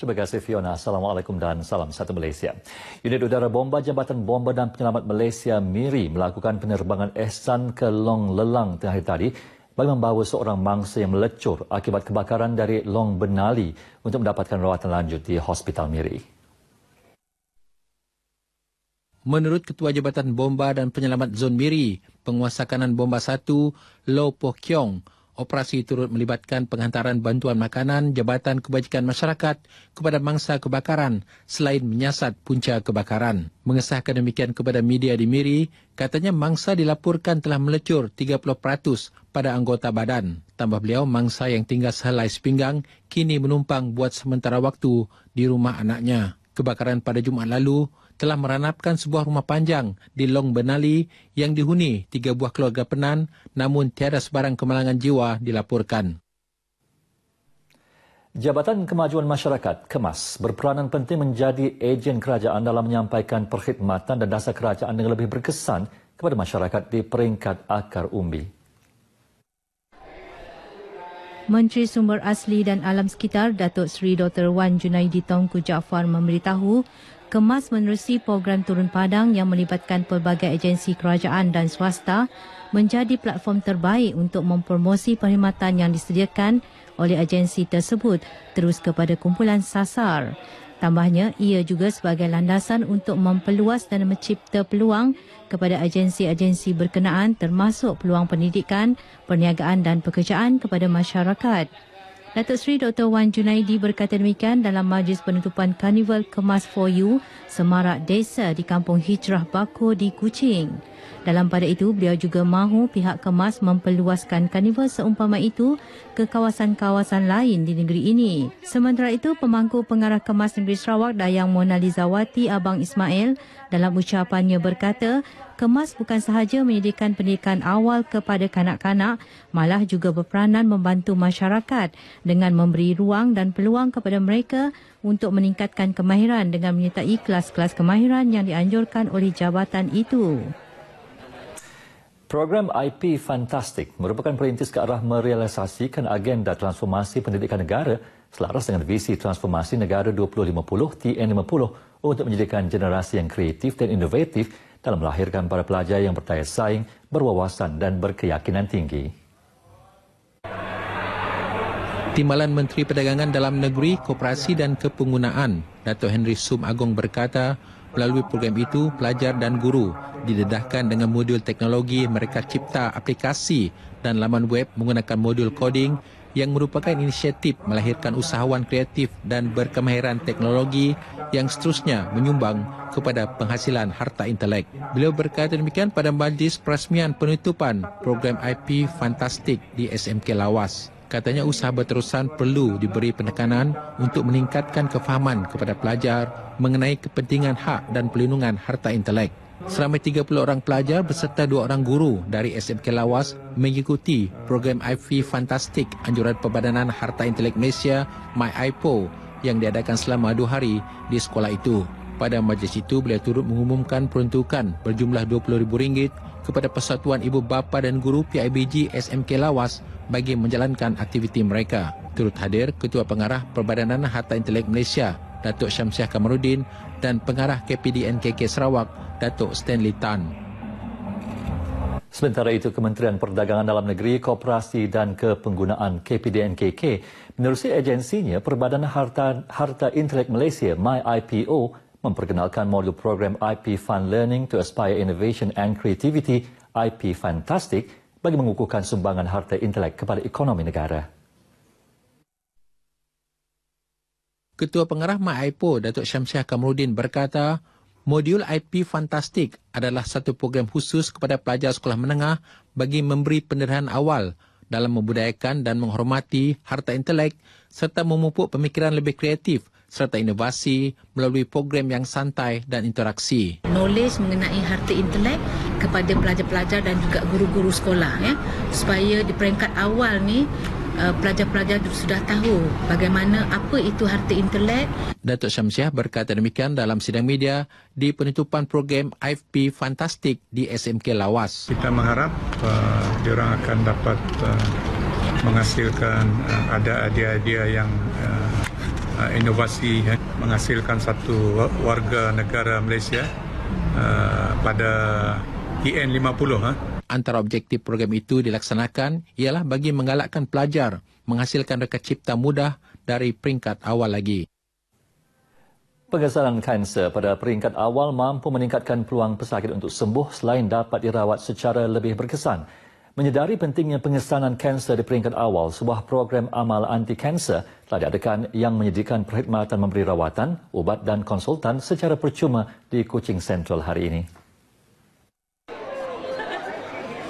Terima kasih Fiona. Assalamualaikum dan salam satu Malaysia. Unit udara bomba Jabatan Bomba dan Penyelamat Malaysia MIRI melakukan penerbangan ehsan ke Long Lelang tengah hari tadi bagi membawa seorang mangsa yang melecur akibat kebakaran dari long benali untuk mendapatkan rawatan lanjut di Hospital Miri. Menurut Ketua Jabatan Bomba dan Penyelamat Zon Miri, penguasa kanan Bomba 1, Lo Po Kiong operasi turut melibatkan penghantaran bantuan makanan Jabatan Kebajikan Masyarakat kepada mangsa kebakaran selain menyasat punca kebakaran. Mengesahkan demikian kepada media di Miri, katanya mangsa dilaporkan telah melecur 30% pada anggota badan. Tambah beliau, mangsa yang tinggal sehelai sepinggang kini menumpang buat sementara waktu di rumah anaknya. Kebakaran pada Jumaat lalu telah meranapkan sebuah rumah panjang di Long Benali yang dihuni tiga buah keluarga penan namun tiada sebarang kemalangan jiwa dilaporkan. Jabatan Kemajuan Masyarakat, KEMAS, berperanan penting menjadi ejen kerajaan dalam menyampaikan perkhidmatan dan dasar kerajaan dengan lebih berkesan kepada masyarakat di peringkat akar umbi. Menteri Sumber Asli dan Alam Sekitar Datuk Seri Dr. Wan Junaidi Tongku Jaafar memberitahu kemas menerusi program Turun Padang yang melibatkan pelbagai agensi kerajaan dan swasta menjadi platform terbaik untuk mempromosi perkhidmatan yang disediakan oleh agensi tersebut terus kepada kumpulan sasar. Tambahnya, ia juga sebagai landasan untuk memperluas dan mencipta peluang kepada agensi-agensi berkenaan termasuk peluang pendidikan, perniagaan dan pekerjaan kepada masyarakat. Datuk Seri Dr. Wan Junaidi berkata demikian dalam majlis penutupan Carnival Kemas for You Semarak Desa di Kampung Hijrah Bako di Kuching. Dalam pada itu, beliau juga mahu pihak kemas memperluaskan karnival seumpama itu ke kawasan-kawasan lain di negeri ini. Sementara itu, pemangku pengarah kemas negeri Sarawak Dayang Mona Lizawati Abang Ismail dalam ucapannya berkata, kemas bukan sahaja menyediakan pendidikan awal kepada kanak-kanak, malah juga berperanan membantu masyarakat dengan memberi ruang dan peluang kepada mereka untuk meningkatkan kemahiran dengan menyertai kelas-kelas kemahiran yang dianjurkan oleh jabatan itu. Program IP Fantastik merupakan perintis ke arah merealisasikan agenda transformasi pendidikan negara selaras dengan visi transformasi negara 2050 TN50 untuk menjadikan generasi yang kreatif dan inovatif dalam melahirkan para pelajar yang berdaya saing, berwawasan dan berkeyakinan tinggi. Timbalan Menteri Perdagangan Dalam Negeri, Koperasi dan Kepenggunaan, Dato' Henry Sum Agong berkata, Melalui program itu, pelajar dan guru didedahkan dengan modul teknologi mereka cipta aplikasi dan laman web menggunakan modul coding yang merupakan inisiatif melahirkan usahawan kreatif dan berkemahiran teknologi yang seterusnya menyumbang kepada penghasilan harta intelek. Beliau berkata demikian pada majlis perasmian penutupan program IP Fantastik di SMK Lawas. Katanya usaha berterusan perlu diberi penekanan untuk meningkatkan kefahaman kepada pelajar mengenai kepentingan hak dan pelindungan harta intelek. Selama 30 orang pelajar beserta 2 orang guru dari SMK Lawas mengikuti program IP Fantastic Anjuran Perbadanan Harta Intelek Malaysia MyIPO yang diadakan selama 2 hari di sekolah itu pada majlis itu beliau turut mengumumkan peruntukan berjumlah rm ringgit kepada Persatuan Ibu Bapa dan Guru PIBG SMK Lawas bagi menjalankan aktiviti mereka. Turut hadir Ketua Pengarah Perbadanan Harta Intelek Malaysia, Datuk Syamsiah Kamarudin dan Pengarah KPDNKK Sarawak, Datuk Stanley Tan. Sementara itu, Kementerian Perdagangan Dalam Negeri, Koperasi dan Kepenggunaan KPDNKK menerusi agensinya Perbadanan Harta, Harta Intelek Malaysia, MyIPO, memperkenalkan modul program IP Fun Learning to Aspire Innovation and Creativity IP Fantastic bagi mengukuhkan sumbangan harta intelek kepada ekonomi negara. Ketua Pengarah MyIPO Datuk Syamsiah Kamrudin berkata, modul IP Fantastic adalah satu program khusus kepada pelajar sekolah menengah bagi memberi pendedahan awal dalam membudayakan dan menghormati harta intelek serta memupuk pemikiran lebih kreatif serta inovasi melalui program yang santai dan interaksi. Knowledge mengenai harta intelek kepada pelajar-pelajar dan juga guru-guru sekolah ya supaya di peringkat awal ni eh, pelajar-pelajar sudah tahu bagaimana apa itu harta intelek. Datuk Syamsiah berkata demikian dalam sidang media di penutupan program IFP Fantastic di SMK Lawas. Kita mengharap uh, diorang akan dapat uh, menghasilkan uh, ada idea-idea yang uh, Uh, inovasi eh, menghasilkan satu warga negara Malaysia uh, pada Tn 50 ha? Antara objektif program itu dilaksanakan ialah bagi menggalakkan pelajar menghasilkan reka cipta mudah dari peringkat awal lagi. Pengesanan kanser pada peringkat awal mampu meningkatkan peluang pesakit untuk sembuh selain dapat dirawat secara lebih berkesan. Menyedari pentingnya pengesanan kanser di peringkat awal, sebuah program amal anti-kanser telah diadakan yang menyediakan perkhidmatan memberi rawatan, ubat dan konsultan secara percuma di Kuching Central hari ini.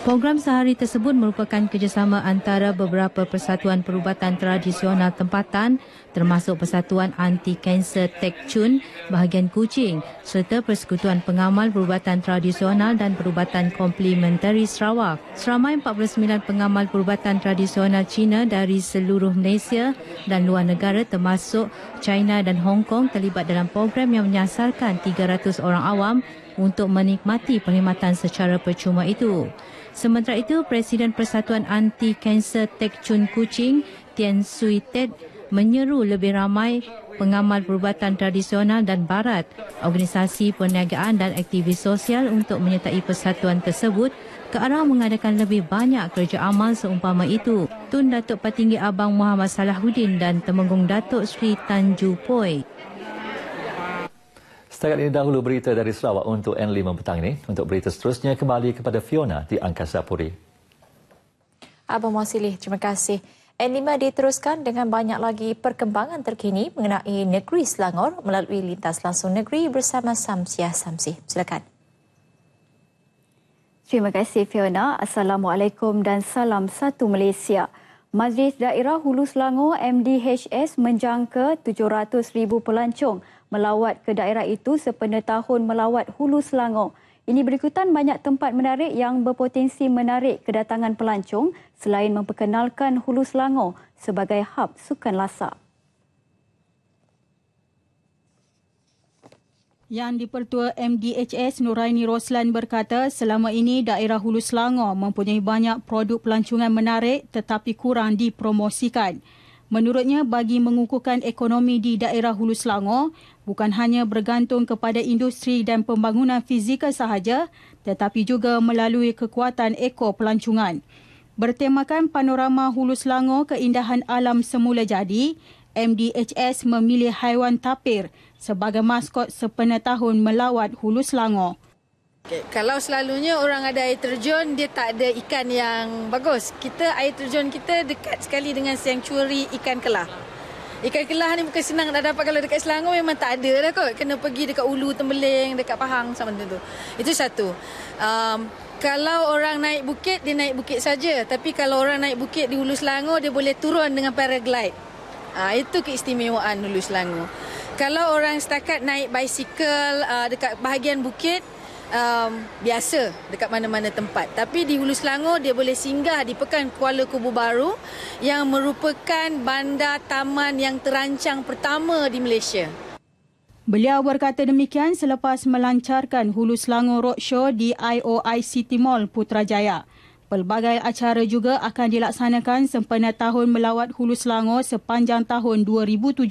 Program sehari tersebut merupakan kerjasama antara beberapa persatuan perubatan tradisional tempatan termasuk Persatuan Anti-Kanser Tek Chun, Bahagian Kuching serta Persekutuan Pengamal Perubatan Tradisional dan Perubatan Komplementari Sarawak. Seramai 49 pengamal perubatan tradisional China dari seluruh Malaysia dan luar negara termasuk China dan Hong Kong terlibat dalam program yang menyasarkan 300 orang awam untuk menikmati perkhidmatan secara percuma itu. Sementara itu, Presiden Persatuan anti Kanser Tek Chun Kuching, Tian Sui Ted, menyeru lebih ramai pengamal perubatan tradisional dan barat, organisasi perniagaan dan aktivis sosial untuk menyertai persatuan tersebut ke arah mengadakan lebih banyak kerja amal seumpama itu. Tun Datuk Patinggi Abang Muhammad Salahuddin dan Temenggung Datuk Sri Tanju Poi. Setakat ini dahulu berita dari Sarawak untuk N5 petang ini. Untuk berita seterusnya kembali kepada Fiona di Angkasa Puri. Abang Masilih, terima kasih. N5 diteruskan dengan banyak lagi perkembangan terkini mengenai negeri Selangor melalui lintas langsung negeri bersama Samsiah Samsih. Silakan. Terima kasih Fiona. Assalamualaikum dan salam satu Malaysia. Majlis Daerah Hulu Selangor MDHS menjangka 700,000 pelancong melawat ke daerah itu sepena tahun melawat Hulu Selangor. Ini berikutan banyak tempat menarik yang berpotensi menarik kedatangan pelancong selain memperkenalkan Hulu Selangor sebagai hub sukan lasak. Yang dipertua MDHS Nuraini Roslan berkata selama ini daerah Hulu Selangor mempunyai banyak produk pelancongan menarik tetapi kurang dipromosikan. Menurutnya bagi mengukuhkan ekonomi di daerah Hulu Selangor, bukan hanya bergantung kepada industri dan pembangunan fizikal sahaja tetapi juga melalui kekuatan ekor pelancongan. Bertemakan panorama Hulu Selangor keindahan alam semula jadi, MDHS memilih haiwan tapir sebagai maskot sepenuh tahun melawat Hulu Selangor. Okay. Kalau selalunya orang ada air terjun, dia tak ada ikan yang bagus. Kita air terjun kita dekat sekali dengan sanctuary ikan kelah. Ikan kelah ni bukan senang nak dapat kalau dekat Selangor memang tak ada dah kot. Kena pergi dekat Ulu, Tembeling, dekat Pahang sama macam tu. Itu satu. Um, kalau orang naik bukit, dia naik bukit saja. Tapi kalau orang naik bukit di Ulu Selangor, dia boleh turun dengan paraglide. Ha, itu keistimewaan Ulu Selangor. Kalau orang setakat naik bicycle uh, dekat bahagian bukit, um, biasa dekat mana-mana tempat. Tapi di Hulu Selangor dia boleh singgah di Pekan Kuala Kubu Baru yang merupakan bandar taman yang terancang pertama di Malaysia. Beliau berkata demikian selepas melancarkan Hulu Selangor Roadshow di IOI City Mall Putrajaya. Pelbagai acara juga akan dilaksanakan sempena tahun melawat Hulu Selangor sepanjang tahun 2017.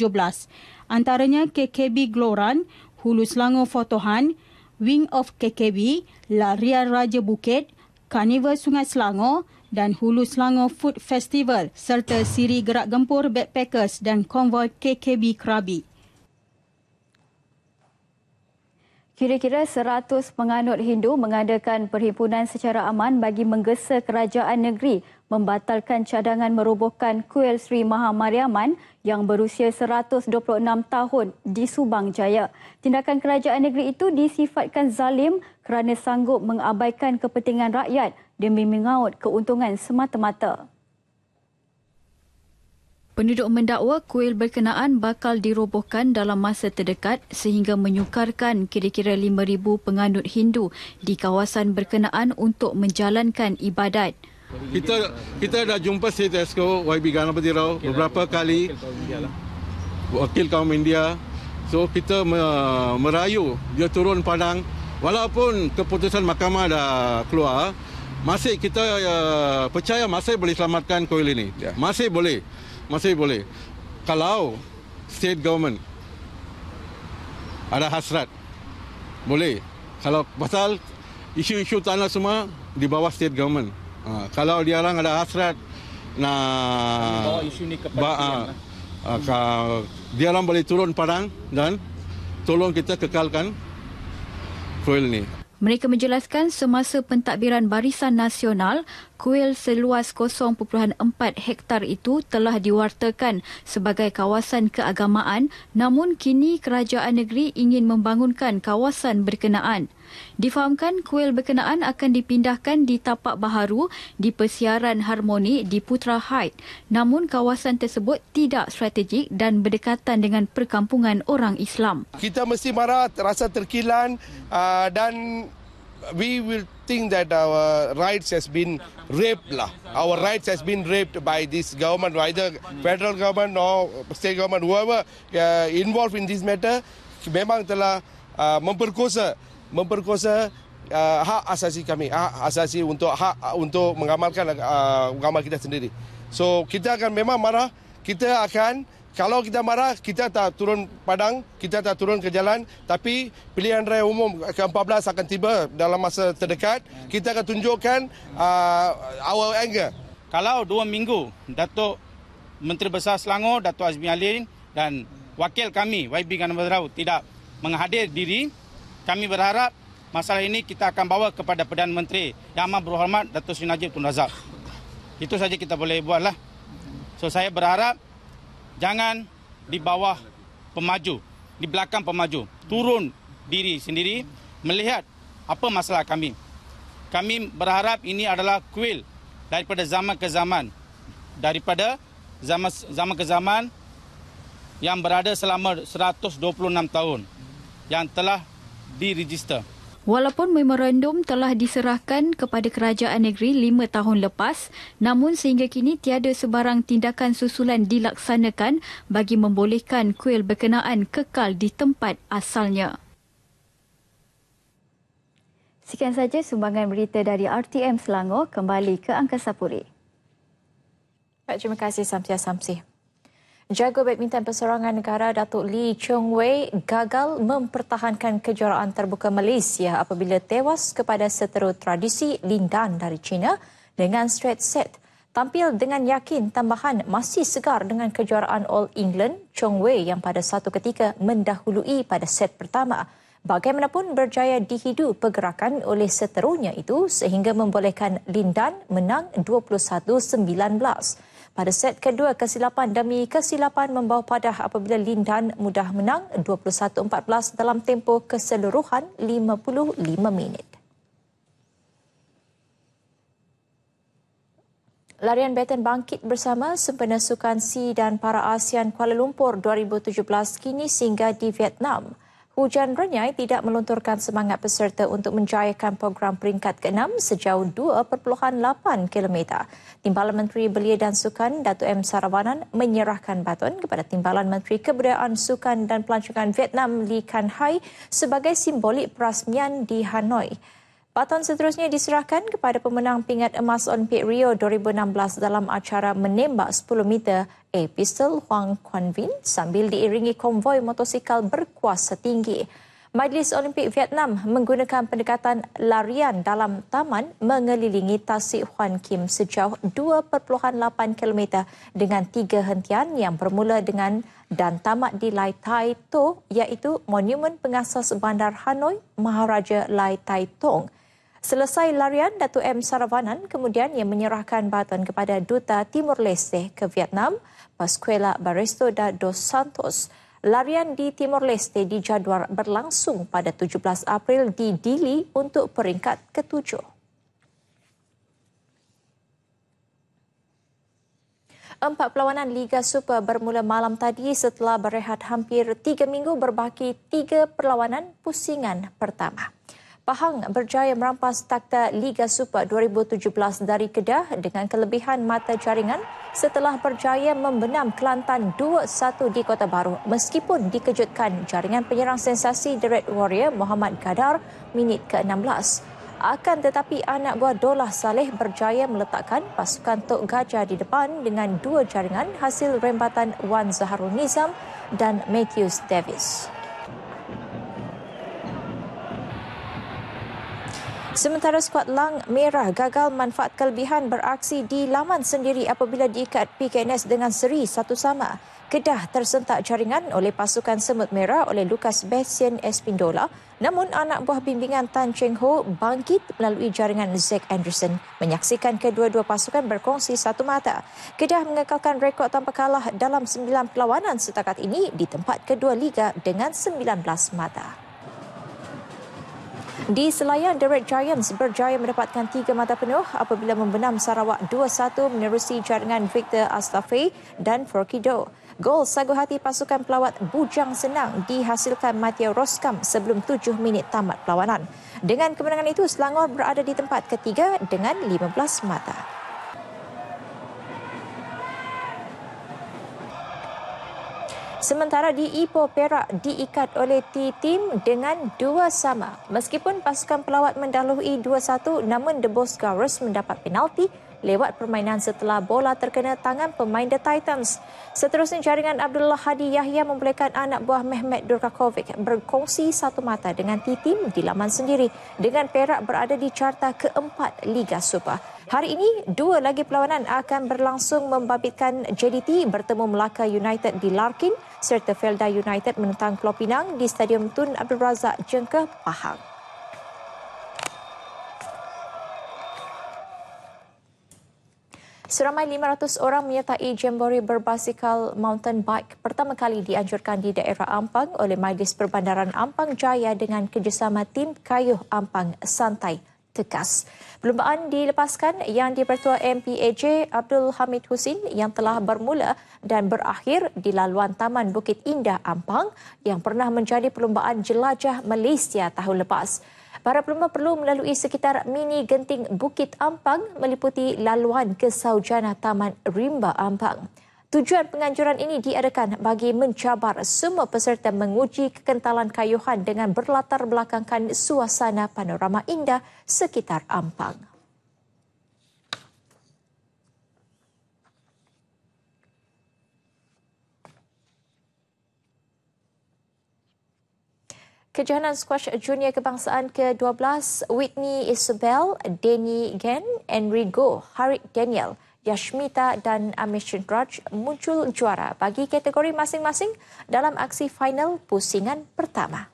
Antaranya KKB Gloran, Hulu Selangor Fotohan, Wing of KKB, Larian Raja Bukit, Carnival Sungai Selangor dan Hulu Selangor Food Festival serta siri gerak gempur backpackers dan konvoi KKB Krabi. Kira-kira 100 penganut Hindu mengadakan perhimpunan secara aman bagi menggesa kerajaan negeri membatalkan cadangan merobohkan kuil Sri Maha Mariaman yang berusia 126 tahun di Subang Jaya. Tindakan kerajaan negeri itu disifatkan zalim kerana sanggup mengabaikan kepentingan rakyat demi mengaut keuntungan semata-mata. Penduduk mendakwa kuil berkenaan bakal dirobohkan dalam masa terdekat sehingga menyukarkan kira-kira 5,000 penganut Hindu di kawasan berkenaan untuk menjalankan ibadat kita kita dah jumpa CTSCO YB Ganapati Rao beberapa wakil kali wakil kaum India, lah. wakil kaum India. so kita merayu dia turun padang walaupun keputusan mahkamah dah keluar masih kita uh, percaya masih boleh selamatkan kuil ini yeah. masih boleh masih boleh kalau state government ada hasrat boleh kalau pasal isu-isu tanah semua di bawah state government Ha, kalau dia orang ada hasrat nak bawa isu ni kepada ba- ha, ha, hmm. dia orang boleh turun padang dan tolong kita kekalkan kuil ni. Mereka menjelaskan semasa pentadbiran Barisan Nasional, kuil seluas 0.4 hektar itu telah diwartakan sebagai kawasan keagamaan namun kini kerajaan negeri ingin membangunkan kawasan berkenaan. Difahamkan kuil berkenaan akan dipindahkan di tapak baharu di persiaran harmoni di Putra Height. Namun kawasan tersebut tidak strategik dan berdekatan dengan perkampungan orang Islam. Kita mesti marah, rasa terkilan uh, dan we will think that our rights has been raped lah. Our rights has been raped by this government, either federal government or state government, whoever uh, involved in this matter memang telah uh, memperkosa memperkosa uh, hak asasi kami, hak asasi untuk hak untuk mengamalkan uh, agama kita sendiri. So kita akan memang marah, kita akan kalau kita marah, kita tak turun padang, kita tak turun ke jalan. Tapi pilihan raya umum ke-14 akan tiba dalam masa terdekat. Kita akan tunjukkan uh, our anger. Kalau dua minggu, Datuk Menteri Besar Selangor, Datuk Azmi Alin dan wakil kami, YB Ganamadrau, tidak menghadir diri, kami berharap masalah ini kita akan bawa kepada Perdana Menteri yang amat berhormat Datuk Seri Najib Tun Razak. Itu saja kita boleh buatlah. So saya berharap jangan di bawah pemaju, di belakang pemaju, turun diri sendiri melihat apa masalah kami. Kami berharap ini adalah kuil daripada zaman ke zaman. Daripada zaman, zaman ke zaman yang berada selama 126 tahun yang telah diregister. Walaupun memorandum telah diserahkan kepada kerajaan negeri lima tahun lepas, namun sehingga kini tiada sebarang tindakan susulan dilaksanakan bagi membolehkan kuil berkenaan kekal di tempat asalnya. Sekian saja sumbangan berita dari RTM Selangor kembali ke Angkasa Puri. Terima kasih Samsia Samsih jago badminton persorangan negara Datuk Lee Chong Wei gagal mempertahankan kejuaraan terbuka Malaysia apabila tewas kepada seteru tradisi Lindan dari China dengan straight set. Tampil dengan yakin tambahan masih segar dengan kejuaraan All England, Chong Wei yang pada satu ketika mendahului pada set pertama. Bagaimanapun berjaya dihidu pergerakan oleh seterunya itu sehingga membolehkan Lindan menang 21-19. Pada set kedua, kesilapan demi kesilapan membawa padah apabila Lindan mudah menang 21-14 dalam tempoh keseluruhan 55 minit. Larian Batten bangkit bersama sempena sukan C dan para ASEAN Kuala Lumpur 2017 kini singgah di Vietnam. Hujan renyai tidak melunturkan semangat peserta untuk menjayakan program peringkat ke-6 sejauh 2.8 km. Timbalan Menteri Belia dan Sukan Datuk M Saravanan menyerahkan baton kepada Timbalan Menteri Kebudayaan Sukan dan Pelancongan Vietnam Lee Kan Hai sebagai simbolik perasmian di Hanoi. Baton seterusnya diserahkan kepada pemenang pingat emas Olimpik Rio 2016 dalam acara menembak 10 meter A Pistol Huang Quanvin sambil diiringi konvoi motosikal berkuasa tinggi. Majlis Olimpik Vietnam menggunakan pendekatan larian dalam taman mengelilingi Tasik Huan Kim sejauh 2.8 km dengan tiga hentian yang bermula dengan dan tamat di Lai Tai To iaitu Monumen Pengasas Bandar Hanoi Maharaja Lai Tai Tong. Selesai larian, Datu M. Saravanan kemudian yang menyerahkan baton kepada Duta Timur Leste ke Vietnam, Pasquela Baristo da Dos Santos. Larian di Timor Leste dijadual berlangsung pada 17 April di Dili untuk peringkat ketujuh. Empat perlawanan Liga Super bermula malam tadi setelah berehat hampir tiga minggu berbaki tiga perlawanan pusingan pertama. Pahang berjaya merampas takhta Liga Super 2017 dari Kedah dengan kelebihan mata jaringan setelah berjaya membenam Kelantan 2-1 di Kota Baru meskipun dikejutkan jaringan penyerang sensasi The Red Warrior Muhammad Gadar minit ke-16. Akan tetapi anak buah Dolah Saleh berjaya meletakkan pasukan Tok Gajah di depan dengan dua jaringan hasil rembatan Wan Zaharul Nizam dan Matthews Davis. Sementara skuad Lang Merah gagal manfaat kelebihan beraksi di laman sendiri apabila diikat PKNS dengan seri satu sama. Kedah tersentak jaringan oleh pasukan Semut Merah oleh Lukas Besien Espindola. Namun anak buah bimbingan Tan Cheng Ho bangkit melalui jaringan Zack Anderson menyaksikan kedua-dua pasukan berkongsi satu mata. Kedah mengekalkan rekod tanpa kalah dalam sembilan perlawanan setakat ini di tempat kedua liga dengan sembilan belas mata. Di Selayang, Direct Giants berjaya mendapatkan tiga mata penuh apabila membenam Sarawak 2-1 menerusi jaringan Victor Astafe dan Forkido. Gol sagu hati pasukan pelawat Bujang Senang dihasilkan Matia Roskam sebelum tujuh minit tamat perlawanan. Dengan kemenangan itu, Selangor berada di tempat ketiga dengan 15 mata. Sementara di Ipoh Perak diikat oleh T-Team dengan dua sama. Meskipun pasukan pelawat mendahului 2-1 namun The Boss Gowers mendapat penalti lewat permainan setelah bola terkena tangan pemain The Titans. Seterusnya jaringan Abdullah Hadi Yahya membolehkan anak buah Mehmet Durkakovic berkongsi satu mata dengan T-Team di laman sendiri dengan Perak berada di carta keempat Liga Super. Hari ini, dua lagi perlawanan akan berlangsung membabitkan JDT bertemu Melaka United di Larkin serta Felda United menentang Kuala Pinang di Stadium Tun Abdul Razak Jengkeh, Pahang. Seramai 500 orang menyertai jambore berbasikal mountain bike pertama kali dianjurkan di daerah Ampang oleh Majlis Perbandaran Ampang Jaya dengan kerjasama tim Kayuh Ampang Santai tegas. Perlumbaan dilepaskan yang dipertua MPAJ Abdul Hamid Husin yang telah bermula dan berakhir di laluan Taman Bukit Indah Ampang yang pernah menjadi perlumbaan jelajah Malaysia tahun lepas. Para pelumba perlu melalui sekitar mini genting Bukit Ampang meliputi laluan ke Saujana Taman Rimba Ampang. Tujuan penganjuran ini diadakan bagi mencabar semua peserta menguji kekentalan kayuhan dengan berlatar belakangkan suasana panorama indah sekitar Ampang. Kejohanan squash junior kebangsaan ke-12 Whitney Isabel, Danny Gen, Enrico Harik Daniel Yashmita dan Amish Chandraj muncul juara bagi kategori masing-masing dalam aksi final pusingan pertama.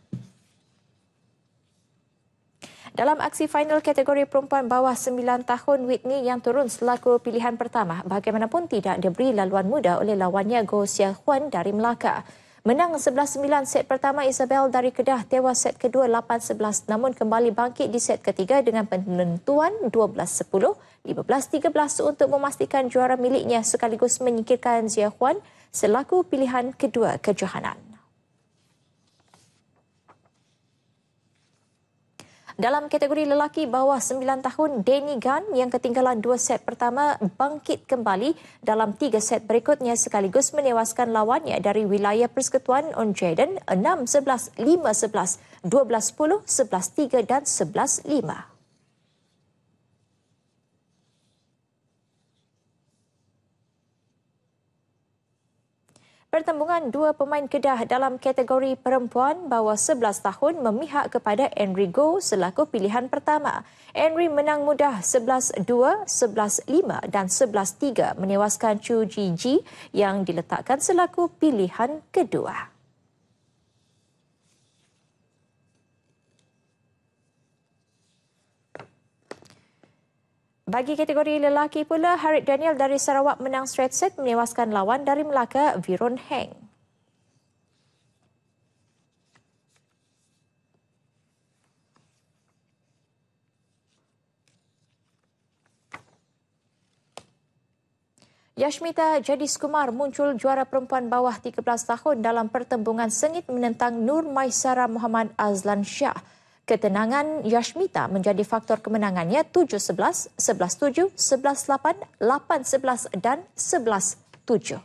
Dalam aksi final kategori perempuan bawah 9 tahun Whitney yang turun selaku pilihan pertama bagaimanapun tidak diberi laluan muda oleh lawannya Go Xiaohuan dari Melaka. Menang 11-9 set pertama Isabel dari Kedah tewas set kedua 8-11 namun kembali bangkit di set ketiga dengan penentuan 12-10, 15-13 untuk memastikan juara miliknya sekaligus menyingkirkan Zia Huan selaku pilihan kedua kejohanan. Dalam kategori lelaki bawah 9 tahun, Danny Gunn yang ketinggalan dua set pertama bangkit kembali dalam tiga set berikutnya sekaligus menewaskan lawannya dari wilayah persekutuan on Jaden 6-11, 5-11, 12-10, 11-3 dan 11-5. pertembungan dua pemain Kedah dalam kategori perempuan bawah 11 tahun memihak kepada Henry Go selaku pilihan pertama. Henry menang mudah 11-2, 11-5 dan 11-3 menewaskan Chu Ji Ji yang diletakkan selaku pilihan kedua. Bagi kategori lelaki pula, Harit Daniel dari Sarawak menang straight set menewaskan lawan dari Melaka, Virun Heng. Yashmita Jadis Kumar muncul juara perempuan bawah 13 tahun dalam pertembungan sengit menentang Nur Maisara Muhammad Azlan Shah. Ketenangan Yashmita menjadi faktor kemenangannya 7-11, 11-7, 11-8, 8-11 11-7.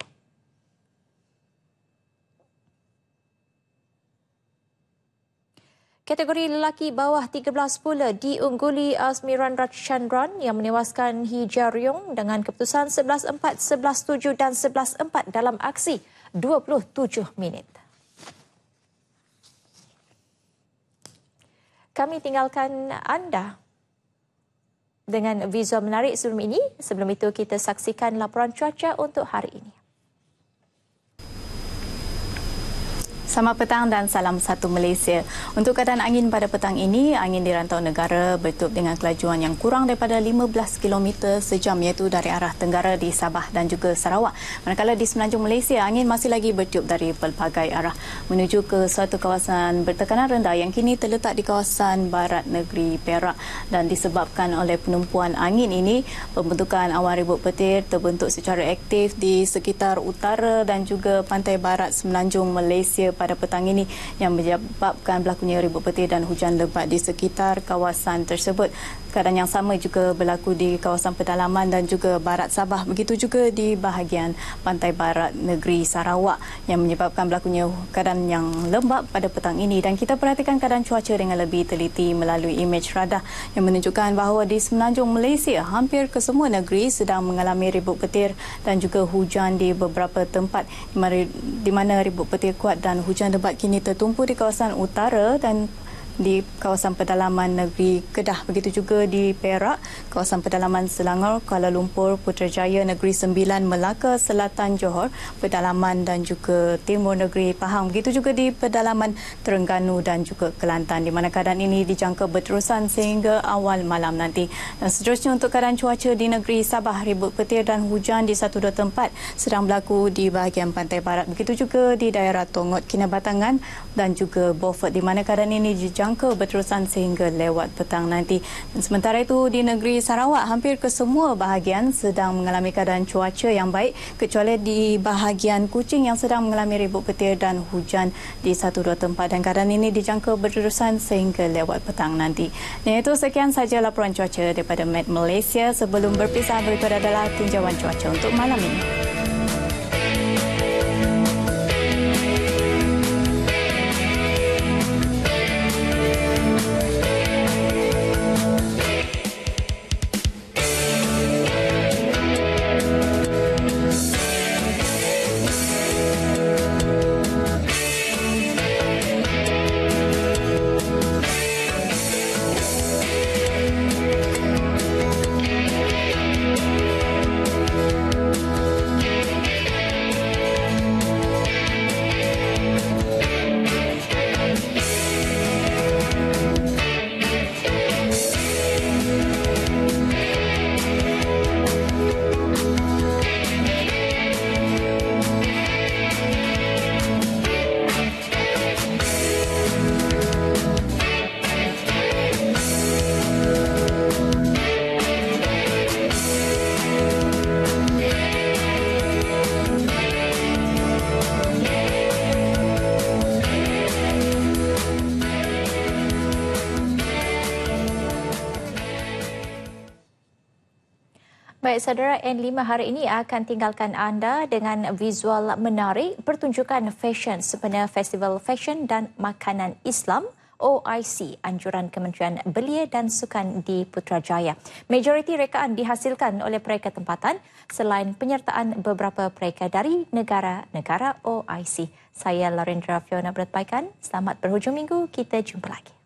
Kategori lelaki bawah 13 pula diungguli Azmiran Ratchandran yang menewaskan Hi Jaryong dengan keputusan 11-4, 11-7 dan 11-4 dalam aksi 27 minit. kami tinggalkan anda dengan visual menarik sebelum ini. Sebelum itu kita saksikan laporan cuaca untuk hari ini. Selamat petang dan salam satu Malaysia. Untuk keadaan angin pada petang ini, angin di rantau negara bertiup dengan kelajuan yang kurang daripada 15 km sejam iaitu dari arah Tenggara di Sabah dan juga Sarawak. Manakala di semenanjung Malaysia, angin masih lagi bertiup dari pelbagai arah menuju ke suatu kawasan bertekanan rendah yang kini terletak di kawasan barat negeri Perak dan disebabkan oleh penumpuan angin ini, pembentukan awan ribut petir terbentuk secara aktif di sekitar utara dan juga pantai barat semenanjung Malaysia pada petang ini yang menyebabkan berlakunya ribut petir dan hujan lebat di sekitar kawasan tersebut. Keadaan yang sama juga berlaku di kawasan pedalaman dan juga barat Sabah. Begitu juga di bahagian pantai barat negeri Sarawak yang menyebabkan berlakunya keadaan yang lembap pada petang ini. Dan kita perhatikan keadaan cuaca dengan lebih teliti melalui imej radar yang menunjukkan bahawa di semenanjung Malaysia hampir kesemua negeri sedang mengalami ribut petir dan juga hujan di beberapa tempat di mana ribut petir kuat dan hujan hujan lebat kini tertumpu di kawasan utara dan di kawasan pedalaman negeri Kedah begitu juga di Perak kawasan pedalaman Selangor Kuala Lumpur Putrajaya negeri Sembilan Melaka Selatan Johor pedalaman dan juga timur negeri Pahang begitu juga di pedalaman Terengganu dan juga Kelantan di mana keadaan ini dijangka berterusan sehingga awal malam nanti dan seterusnya untuk keadaan cuaca di negeri Sabah ribut petir dan hujan di satu dua tempat sedang berlaku di bahagian pantai barat begitu juga di daerah Tongod Kinabatangan dan juga Beaufort di mana keadaan ini dijangka berjangka berterusan sehingga lewat petang nanti. Dan sementara itu di negeri Sarawak hampir kesemua bahagian sedang mengalami keadaan cuaca yang baik kecuali di bahagian Kuching yang sedang mengalami ribut petir dan hujan di satu dua tempat dan keadaan ini dijangka berterusan sehingga lewat petang nanti. Dan itu sekian saja laporan cuaca daripada Met Malaysia sebelum berpisah berikut adalah tinjauan cuaca untuk malam ini. saudara, N5 hari ini akan tinggalkan anda dengan visual menarik pertunjukan fashion sempena Festival Fashion dan Makanan Islam OIC, Anjuran Kementerian Belia dan Sukan di Putrajaya. Majoriti rekaan dihasilkan oleh pereka tempatan selain penyertaan beberapa pereka dari negara-negara OIC. Saya Larendra Fiona Bertbaikan. Selamat berhujung minggu. Kita jumpa lagi.